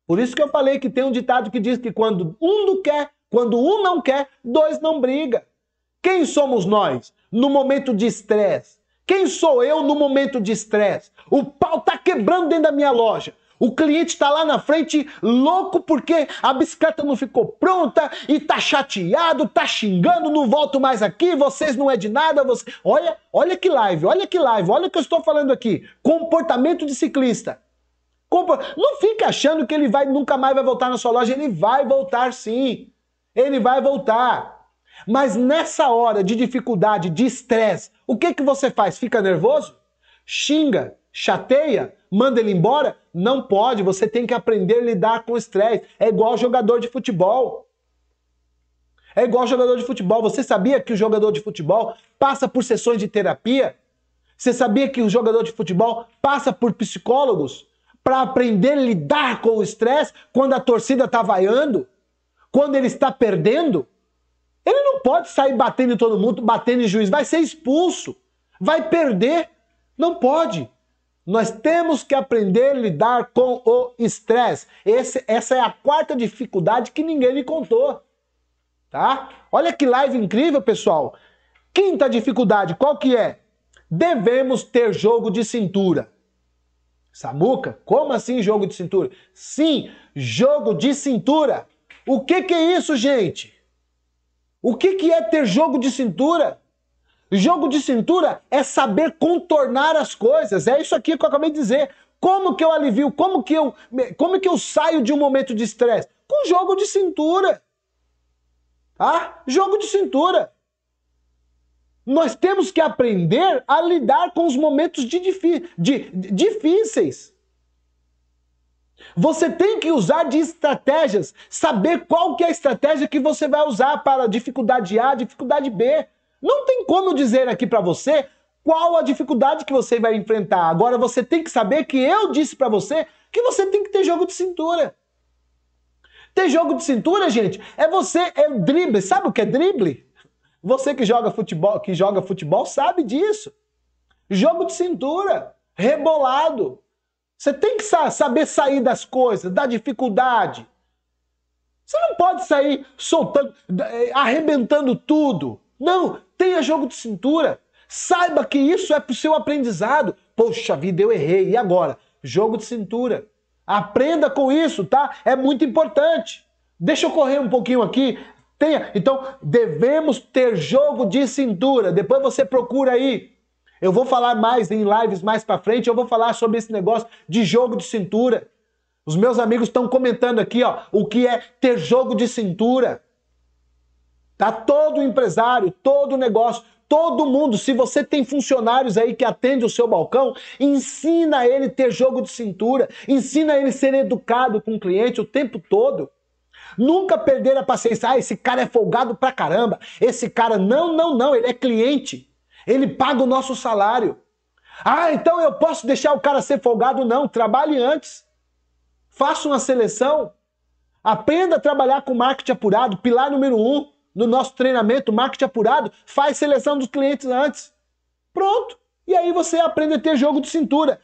Por isso que eu falei que tem um ditado que diz que quando um não quer, quando um não quer, dois não briga. Quem somos nós no momento de estresse? Quem sou eu no momento de estresse? O pau tá quebrando dentro da minha loja. O cliente está lá na frente louco porque a bicicleta não ficou pronta e tá chateado, tá xingando, não volto mais aqui, vocês não é de nada, você... Olha, olha que live, olha que live, olha o que eu estou falando aqui. Comportamento de ciclista. Não fica achando que ele vai nunca mais vai voltar na sua loja, ele vai voltar sim. Ele vai voltar. Mas nessa hora de dificuldade, de estresse, o que, que você faz? Fica nervoso? Xinga? Chateia? Manda ele embora? Não pode, você tem que aprender a lidar com o estresse. É igual jogador de futebol. É igual jogador de futebol. Você sabia que o jogador de futebol passa por sessões de terapia? Você sabia que o jogador de futebol passa por psicólogos para aprender a lidar com o estresse quando a torcida está vaiando? Quando ele está perdendo? Ele não pode sair batendo em todo mundo, batendo em juiz, vai ser expulso, vai perder. Não pode. Nós temos que aprender a lidar com o estresse. Essa é a quarta dificuldade que ninguém me contou. Tá? Olha que live incrível, pessoal. Quinta dificuldade, qual que é? Devemos ter jogo de cintura. Samuca, como assim jogo de cintura? Sim, jogo de cintura. O que, que é isso, gente? O que, que é ter jogo de cintura? Jogo de cintura é saber contornar as coisas. É isso aqui que eu acabei de dizer. Como que eu alivio? Como que eu, como que eu saio de um momento de estresse? Com jogo de cintura. Tá? Jogo de cintura. Nós temos que aprender a lidar com os momentos de, de, de difíceis. Você tem que usar de estratégias, saber qual que é a estratégia que você vai usar para dificuldade A, dificuldade B. Não tem como dizer aqui para você qual a dificuldade que você vai enfrentar. Agora você tem que saber que eu disse para você que você tem que ter jogo de cintura. Ter jogo de cintura, gente, é você é drible. Sabe o que é drible? Você que joga futebol, que joga futebol sabe disso. Jogo de cintura, rebolado, você tem que saber sair das coisas, da dificuldade. Você não pode sair soltando, eh, arrebentando tudo. Não, tenha jogo de cintura. Saiba que isso é para o seu aprendizado. Poxa vida, eu errei. E agora? Jogo de cintura. Aprenda com isso, tá? É muito importante. Deixa eu correr um pouquinho aqui. Tenha. Então, devemos ter jogo de cintura. Depois você procura aí eu vou falar mais em lives mais para frente, eu vou falar sobre esse negócio de jogo de cintura. Os meus amigos estão comentando aqui, ó, o que é ter jogo de cintura. Tá todo empresário, todo negócio, todo mundo, se você tem funcionários aí que atende o seu balcão, ensina ele ter jogo de cintura, ensina ele ser educado com o cliente o tempo todo. Nunca perder a paciência. Ah, esse cara é folgado pra caramba. Esse cara não, não, não, ele é cliente. Ele paga o nosso salário. Ah, então eu posso deixar o cara ser folgado? Não, trabalhe antes. Faça uma seleção. Aprenda a trabalhar com marketing apurado, pilar número um no nosso treinamento, marketing apurado, faz seleção dos clientes antes. Pronto. E aí você aprende a ter jogo de cintura.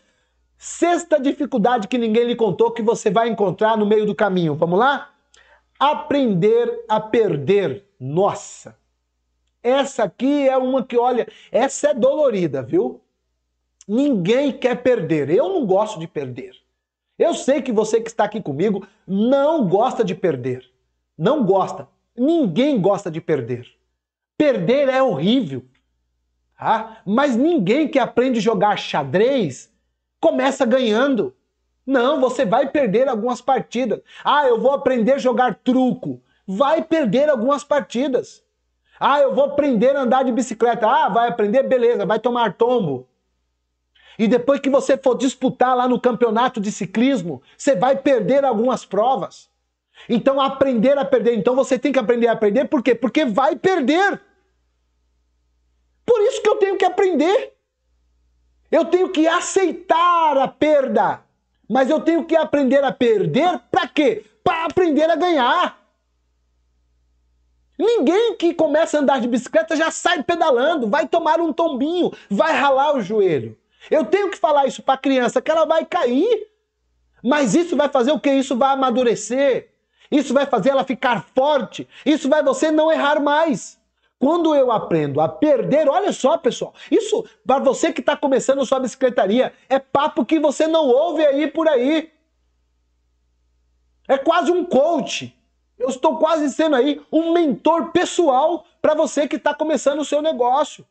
Sexta dificuldade que ninguém lhe contou que você vai encontrar no meio do caminho. Vamos lá? Aprender a perder. Nossa, essa aqui é uma que, olha, essa é dolorida, viu? Ninguém quer perder. Eu não gosto de perder. Eu sei que você que está aqui comigo não gosta de perder. Não gosta. Ninguém gosta de perder. Perder é horrível. Tá? Mas ninguém que aprende a jogar xadrez começa ganhando. Não, você vai perder algumas partidas. Ah, eu vou aprender a jogar truco. Vai perder algumas partidas. Ah, eu vou aprender a andar de bicicleta. Ah, vai aprender? Beleza, vai tomar tombo. E depois que você for disputar lá no campeonato de ciclismo, você vai perder algumas provas. Então, aprender a perder. Então, você tem que aprender a perder, por quê? Porque vai perder. Por isso que eu tenho que aprender. Eu tenho que aceitar a perda. Mas eu tenho que aprender a perder para quê? Para aprender a ganhar. Ninguém que começa a andar de bicicleta já sai pedalando, vai tomar um tombinho, vai ralar o joelho. Eu tenho que falar isso para a criança, que ela vai cair. Mas isso vai fazer o que? Isso vai amadurecer. Isso vai fazer ela ficar forte. Isso vai você não errar mais. Quando eu aprendo a perder, olha só, pessoal, isso para você que está começando sua bicicletaria, é papo que você não ouve aí por aí. É quase um coach. Eu estou quase sendo aí um mentor pessoal para você que está começando o seu negócio.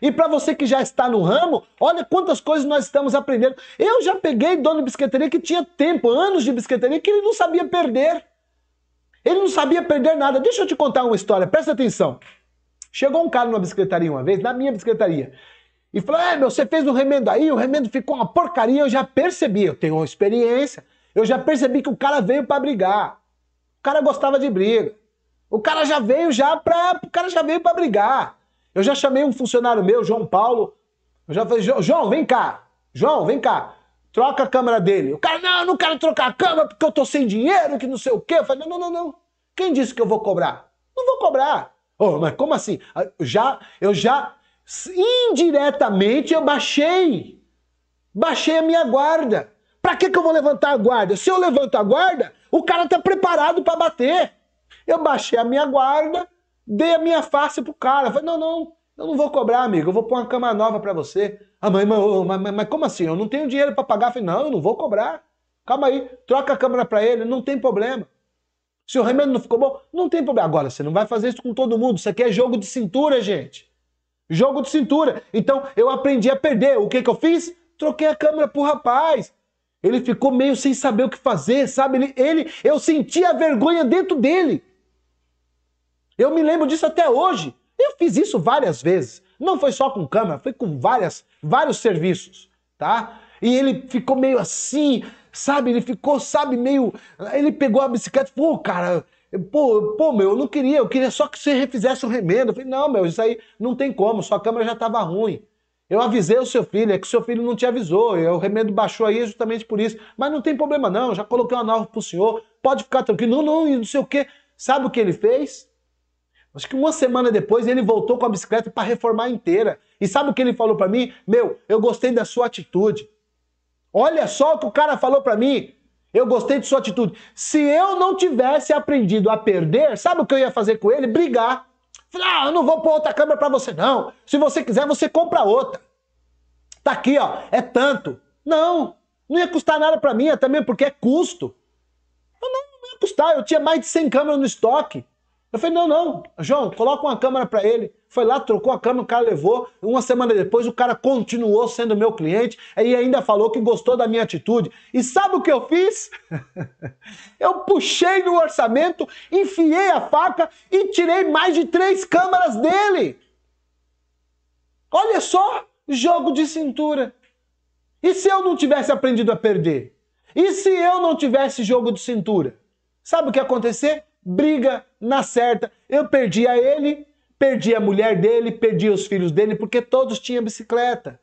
E para você que já está no ramo, olha quantas coisas nós estamos aprendendo. Eu já peguei dono de bisqueteria que tinha tempo, anos de bisqueteria, que ele não sabia perder. Ele não sabia perder nada. Deixa eu te contar uma história, presta atenção. Chegou um cara numa bisquetaria uma vez, na minha bisquetaria, e falou: É, meu, você fez um remendo aí, o remendo ficou uma porcaria. Eu já percebi, eu tenho uma experiência, eu já percebi que o cara veio para brigar. O cara gostava de briga. O cara já veio já pra, o cara já veio para brigar. Eu já chamei um funcionário meu, João Paulo. Eu já falei, João, vem cá. João, vem cá. Troca a câmera dele. O cara, não, eu não quero trocar a câmera porque eu tô sem dinheiro, que não sei o quê. Eu falei, não, não, não, não. Quem disse que eu vou cobrar? Não vou cobrar. Oh, mas como assim? Ah, já, eu já indiretamente eu baixei. Baixei a minha guarda. Para que, que eu vou levantar a guarda? Se eu levanto a guarda, o cara tá preparado para bater. Eu baixei a minha guarda, dei a minha face pro cara. Falei, não, não, eu não vou cobrar, amigo. Eu vou pôr uma cama nova para você. Ah, mas, mas, mas, mas, como assim? Eu não tenho dinheiro para pagar. Eu falei, não, eu não vou cobrar. Calma aí, troca a câmera para ele, não tem problema. Se o remédio não ficou bom, não tem problema. Agora, você não vai fazer isso com todo mundo. Isso aqui é jogo de cintura, gente. Jogo de cintura. Então, eu aprendi a perder. O que, que eu fiz? Troquei a câmera pro rapaz. Ele ficou meio sem saber o que fazer, sabe? Ele, ele eu senti a vergonha dentro dele. Eu me lembro disso até hoje. Eu fiz isso várias vezes. Não foi só com câmera, foi com várias, vários serviços, tá? E ele ficou meio assim, sabe? Ele ficou, sabe, meio. Ele pegou a bicicleta, e falou, cara, pô, pô, meu, eu não queria, eu queria só que você refizesse o remendo. Eu falei, não, meu, isso aí não tem como, sua câmera já estava ruim. Eu avisei o seu filho, é que o seu filho não te avisou, é, o remendo baixou aí justamente por isso. Mas não tem problema não, já coloquei uma nova pro senhor, pode ficar tranquilo. Não, não, não sei o quê. Sabe o que ele fez? Acho que uma semana depois ele voltou com a bicicleta para reformar inteira. E sabe o que ele falou para mim? Meu, eu gostei da sua atitude. Olha só o que o cara falou para mim. Eu gostei de sua atitude. Se eu não tivesse aprendido a perder, sabe o que eu ia fazer com ele? Brigar. Falei, ah, eu não vou pôr outra câmera para você, não. Se você quiser, você compra outra. Tá aqui, ó, é tanto. Não, não ia custar nada para mim, é também porque é custo. Eu não, não ia custar, eu tinha mais de 100 câmeras no estoque. Eu falei, não, não, João, coloca uma câmera para ele. Foi lá, trocou a cama, o cara levou. Uma semana depois, o cara continuou sendo meu cliente e ainda falou que gostou da minha atitude. E sabe o que eu fiz? eu puxei no orçamento, enfiei a faca e tirei mais de três câmaras dele. Olha só, jogo de cintura. E se eu não tivesse aprendido a perder? E se eu não tivesse jogo de cintura? Sabe o que ia acontecer? Briga na certa. Eu perdi a ele, Perdi a mulher dele, perdi os filhos dele, porque todos tinham bicicleta.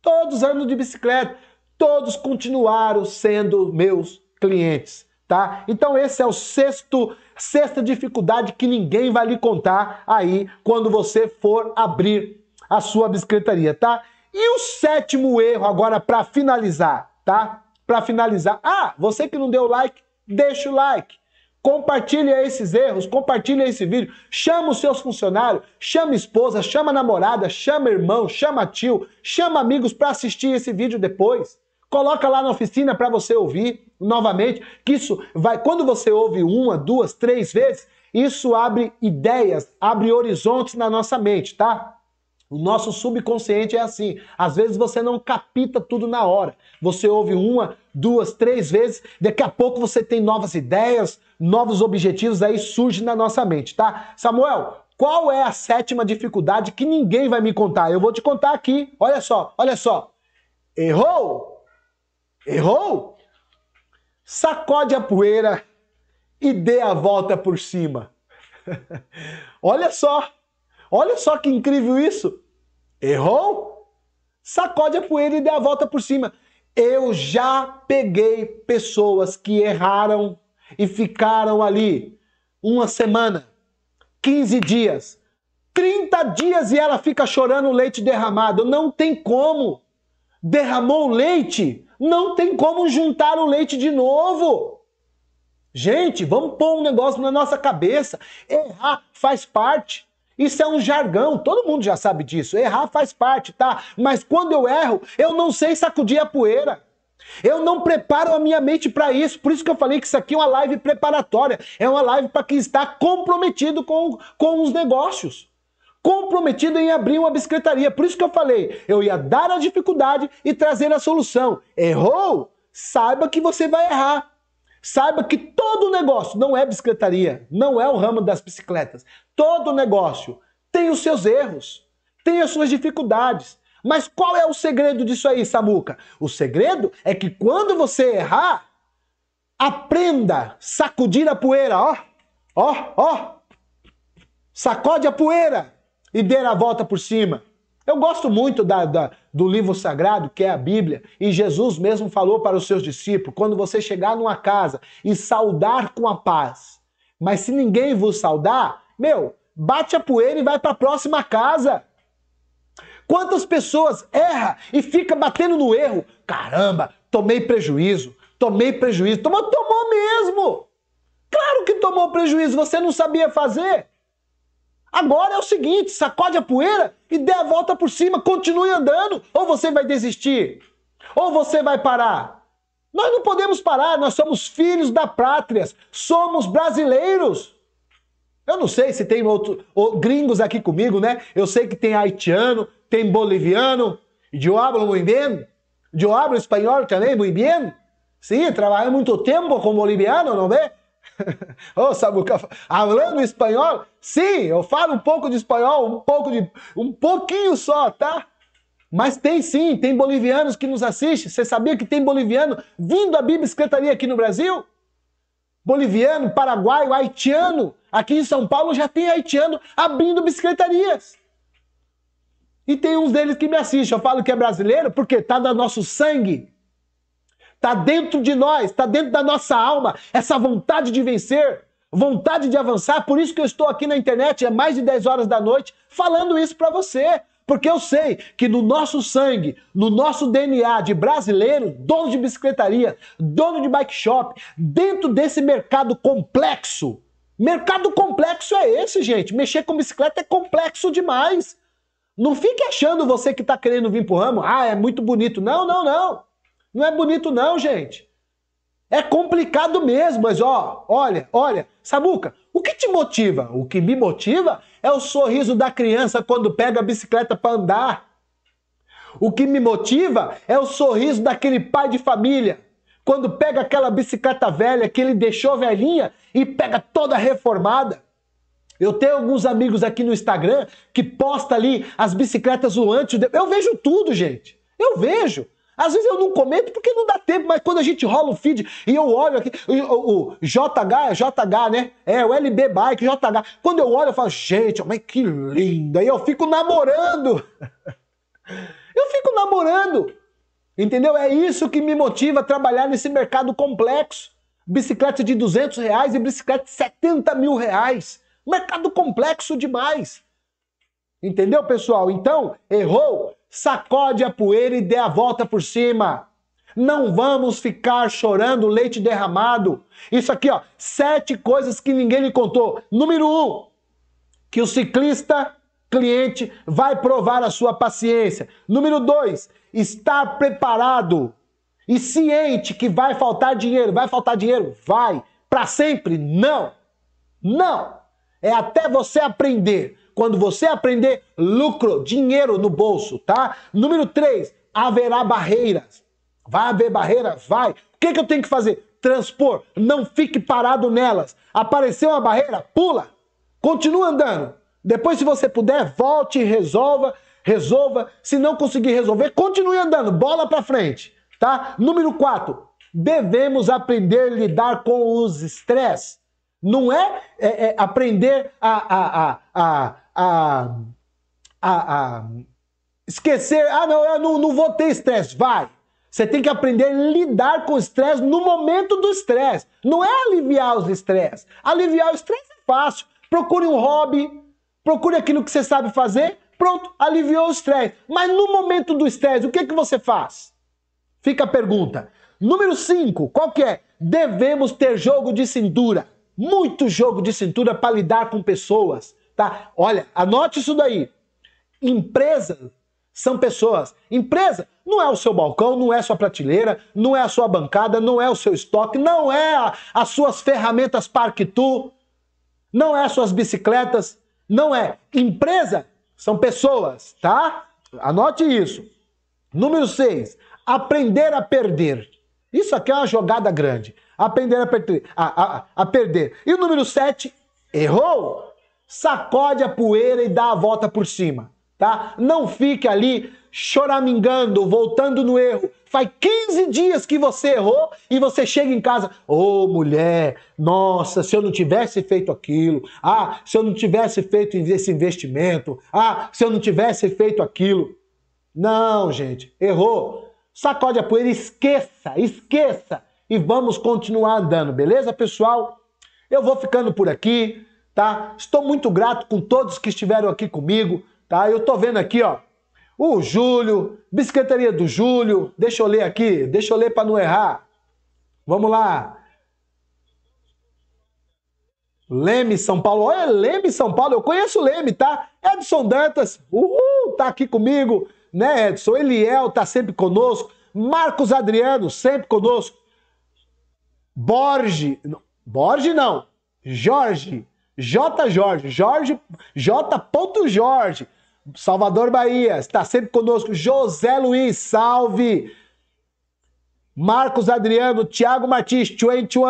Todos andam de bicicleta. Todos continuaram sendo meus clientes, tá? Então esse é o sexto, sexta dificuldade que ninguém vai lhe contar aí quando você for abrir a sua bicicletaria, tá? E o sétimo erro agora para finalizar, tá? Para finalizar. Ah, você que não deu like, deixa o like. Compartilha esses erros, compartilha esse vídeo, chama os seus funcionários, chama esposa, chama namorada, chama irmão, chama tio, chama amigos para assistir esse vídeo depois. Coloca lá na oficina para você ouvir novamente, que isso vai, quando você ouve uma, duas, três vezes, isso abre ideias, abre horizontes na nossa mente, tá? O nosso subconsciente é assim. Às vezes você não capta tudo na hora. Você ouve uma, duas, três vezes, daqui a pouco você tem novas ideias, novos objetivos aí surgem na nossa mente, tá? Samuel, qual é a sétima dificuldade que ninguém vai me contar? Eu vou te contar aqui. Olha só, olha só. Errou? Errou? Sacode a poeira e dê a volta por cima. olha só. Olha só que incrível isso! Errou? Sacode a poeira e dê a volta por cima. Eu já peguei pessoas que erraram e ficaram ali uma semana, 15 dias, 30 dias e ela fica chorando o leite derramado. Não tem como. Derramou o leite, não tem como juntar o leite de novo. Gente, vamos pôr um negócio na nossa cabeça. Errar faz parte. Isso é um jargão, todo mundo já sabe disso. Errar faz parte, tá? Mas quando eu erro, eu não sei sacudir a poeira. Eu não preparo a minha mente para isso, por isso que eu falei que isso aqui é uma live preparatória, é uma live para quem está comprometido com, com os negócios, comprometido em abrir uma biscretaria. Por isso que eu falei, eu ia dar a dificuldade e trazer a solução. Errou? Saiba que você vai errar, Saiba que todo negócio não é bicicletaria, não é o ramo das bicicletas. Todo negócio tem os seus erros, tem as suas dificuldades. Mas qual é o segredo disso aí, Samuca? O segredo é que quando você errar, aprenda sacudir a poeira, ó. Ó, ó. Sacode a poeira e dê a volta por cima. Eu gosto muito da, da, do livro sagrado, que é a Bíblia, e Jesus mesmo falou para os seus discípulos: quando você chegar numa casa e saudar com a paz, mas se ninguém vos saudar, meu, bate a poeira e vai para a próxima casa. Quantas pessoas erra e fica batendo no erro? Caramba, tomei prejuízo, tomei prejuízo. Tomou, tomou mesmo. Claro que tomou prejuízo, você não sabia fazer. Agora é o seguinte: sacode a poeira e dê a volta por cima, continue andando, ou você vai desistir, ou você vai parar. Nós não podemos parar, nós somos filhos da pátria, somos brasileiros. Eu não sei se tem outros gringos aqui comigo, né? Eu sei que tem haitiano, tem boliviano. Diabo, hablo muito bem. Eu hablo espanhol também muito bem. Sim, trabalhei muito tempo com boliviano, não é? Ô, Samuca, falando espanhol? Sim, eu falo um pouco de espanhol, um pouco de. um pouquinho só, tá? Mas tem sim, tem bolivianos que nos assistem. Você sabia que tem boliviano vindo à Bíblia aqui no Brasil? Boliviano, paraguaio, haitiano. Aqui em São Paulo já tem haitiano abrindo bicicletarias. E tem uns deles que me assistem. Eu falo que é brasileiro porque tá do nosso sangue. Está dentro de nós, está dentro da nossa alma, essa vontade de vencer, vontade de avançar. Por isso que eu estou aqui na internet, é mais de 10 horas da noite, falando isso para você. Porque eu sei que no nosso sangue, no nosso DNA de brasileiro, dono de bicicletaria, dono de bike shop, dentro desse mercado complexo, mercado complexo é esse, gente. Mexer com bicicleta é complexo demais. Não fique achando você que está querendo vir o ramo, ah, é muito bonito. Não, não, não. Não é bonito não, gente. É complicado mesmo, mas ó, olha, olha, Sabuca, o que te motiva? O que me motiva é o sorriso da criança quando pega a bicicleta para andar. O que me motiva é o sorriso daquele pai de família quando pega aquela bicicleta velha que ele deixou velhinha e pega toda reformada. Eu tenho alguns amigos aqui no Instagram que posta ali as bicicletas o antes. Eu vejo tudo, gente. Eu vejo. Às vezes eu não comento porque não dá tempo, mas quando a gente rola o feed e eu olho aqui, o, o, o JH é JH, né? É, o LB Bike, JH. Quando eu olho, eu falo, gente, mas que linda! E eu fico namorando. Eu fico namorando. Entendeu? É isso que me motiva a trabalhar nesse mercado complexo. Bicicleta de 200 reais e bicicleta de 70 mil reais. Mercado complexo demais. Entendeu, pessoal? Então, errou? Sacode a poeira e dê a volta por cima. Não vamos ficar chorando leite derramado. Isso aqui, ó, sete coisas que ninguém lhe contou. Número um, que o ciclista cliente vai provar a sua paciência. Número dois, estar preparado e ciente que vai faltar dinheiro. Vai faltar dinheiro? Vai. Para sempre? Não. Não. É até você aprender quando você aprender lucro, dinheiro no bolso, tá? Número 3, haverá barreiras. Vai haver barreiras? Vai. O que, que eu tenho que fazer? Transpor. Não fique parado nelas. Apareceu uma barreira? Pula. Continua andando. Depois, se você puder, volte e resolva. Resolva. Se não conseguir resolver, continue andando. Bola para frente, tá? Número 4. Devemos aprender a lidar com os estresses. Não é, é, é, aprender a, a, a, a a, a, a esquecer, ah, não, eu não, não vou ter estresse, vai. Você tem que aprender a lidar com o estresse no momento do estresse. Não é aliviar os estresse. Aliviar o estresse é fácil. Procure um hobby, procure aquilo que você sabe fazer, pronto, aliviou o estresse. Mas no momento do estresse, o que, é que você faz? Fica a pergunta. Número 5, qual que é? Devemos ter jogo de cintura. Muito jogo de cintura para lidar com pessoas Tá? Olha, anote isso daí. Empresas são pessoas. Empresa não é o seu balcão, não é sua prateleira, não é a sua bancada, não é o seu estoque, não é a, as suas ferramentas Parque-Tu, não é as suas bicicletas, não é. Empresa são pessoas, tá? Anote isso. Número 6, aprender a perder. Isso aqui é uma jogada grande. Aprender a perder. A, a, a perder. E o número 7, errou sacode a poeira e dá a volta por cima, tá? Não fique ali choramingando, voltando no erro. Faz 15 dias que você errou e você chega em casa, ô oh, mulher, nossa, se eu não tivesse feito aquilo, ah, se eu não tivesse feito esse investimento, ah, se eu não tivesse feito aquilo. Não, gente, errou. Sacode a poeira, esqueça, esqueça e vamos continuar andando, beleza, pessoal? Eu vou ficando por aqui tá? Estou muito grato com todos que estiveram aqui comigo, tá? Eu tô vendo aqui, ó, o Júlio, Bisqueteria do Júlio, deixa eu ler aqui, deixa eu ler para não errar. Vamos lá. Leme, São Paulo. Olha, Leme, São Paulo. Eu conheço o Leme, tá? Edson Dantas, uhul, tá aqui comigo, né, Edson? Eliel tá sempre conosco. Marcos Adriano, sempre conosco. Borges, Borges não, Jorge, J. Jorge, Jorge, J. Jorge, Salvador Bahia, está sempre conosco. José Luiz, salve! Marcos Adriano, Thiago Martins, 21,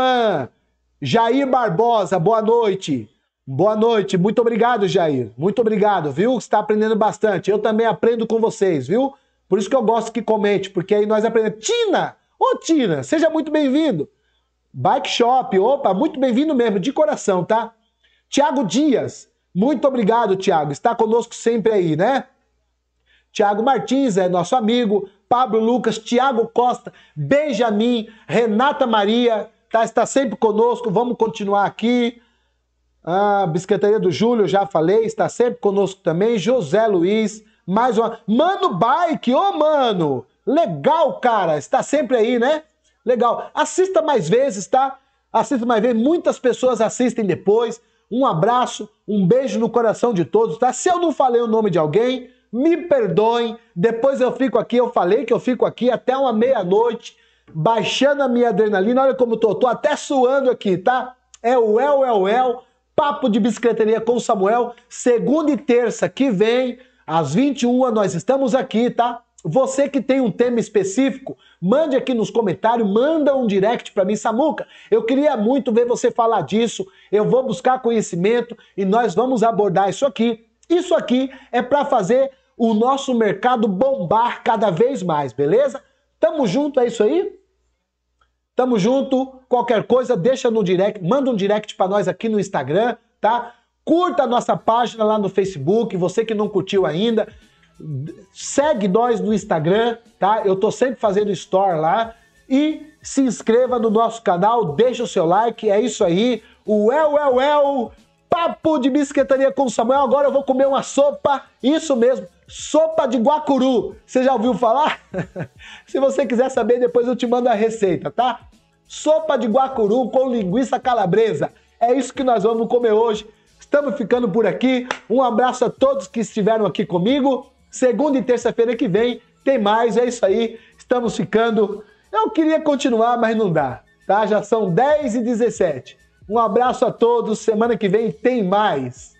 Jair Barbosa, boa noite. Boa noite, muito obrigado, Jair. Muito obrigado, viu? Está aprendendo bastante. Eu também aprendo com vocês, viu? Por isso que eu gosto que comente, porque aí nós aprendemos. Tina! Ô, Tina, seja muito bem-vindo. Bike Shop, opa, muito bem-vindo mesmo, de coração, tá? Tiago Dias, muito obrigado, Tiago. Está conosco sempre aí, né? Tiago Martins é nosso amigo. Pablo Lucas, Tiago Costa, Benjamin, Renata Maria, tá, está sempre conosco. Vamos continuar aqui. A ah, do Júlio, já falei, está sempre conosco também. José Luiz, mais uma. Mano Bike, ô oh, mano! Legal, cara, está sempre aí, né? Legal. Assista mais vezes, tá? Assista mais vezes. Muitas pessoas assistem depois. Um abraço, um beijo no coração de todos, tá? Se eu não falei o nome de alguém, me perdoem. Depois eu fico aqui, eu falei que eu fico aqui até uma meia-noite, baixando a minha adrenalina. Olha como eu tô, tô até suando aqui, tá? É o El, é o El, Papo de Bicicleteria com Samuel, segunda e terça que vem, às 21 nós estamos aqui, tá? Você que tem um tema específico, Mande aqui nos comentários, manda um direct para mim, Samuca. Eu queria muito ver você falar disso. Eu vou buscar conhecimento e nós vamos abordar isso aqui. Isso aqui é para fazer o nosso mercado bombar cada vez mais, beleza? Tamo junto, é isso aí? Tamo junto. Qualquer coisa, deixa no direct, manda um direct para nós aqui no Instagram, tá? Curta a nossa página lá no Facebook, você que não curtiu ainda, segue nós no Instagram, tá? Eu tô sempre fazendo store lá. E se inscreva no nosso canal, deixa o seu like, é isso aí. O El, El, El, papo de bisquetaria com Samuel. Agora eu vou comer uma sopa, isso mesmo, sopa de guacuru. Você já ouviu falar? se você quiser saber, depois eu te mando a receita, tá? Sopa de guacuru com linguiça calabresa. É isso que nós vamos comer hoje. Estamos ficando por aqui. Um abraço a todos que estiveram aqui comigo. Segunda e terça-feira que vem tem mais, é isso aí. Estamos ficando. Eu queria continuar, mas não dá, tá? Já são 10 e 17. Um abraço a todos. Semana que vem tem mais.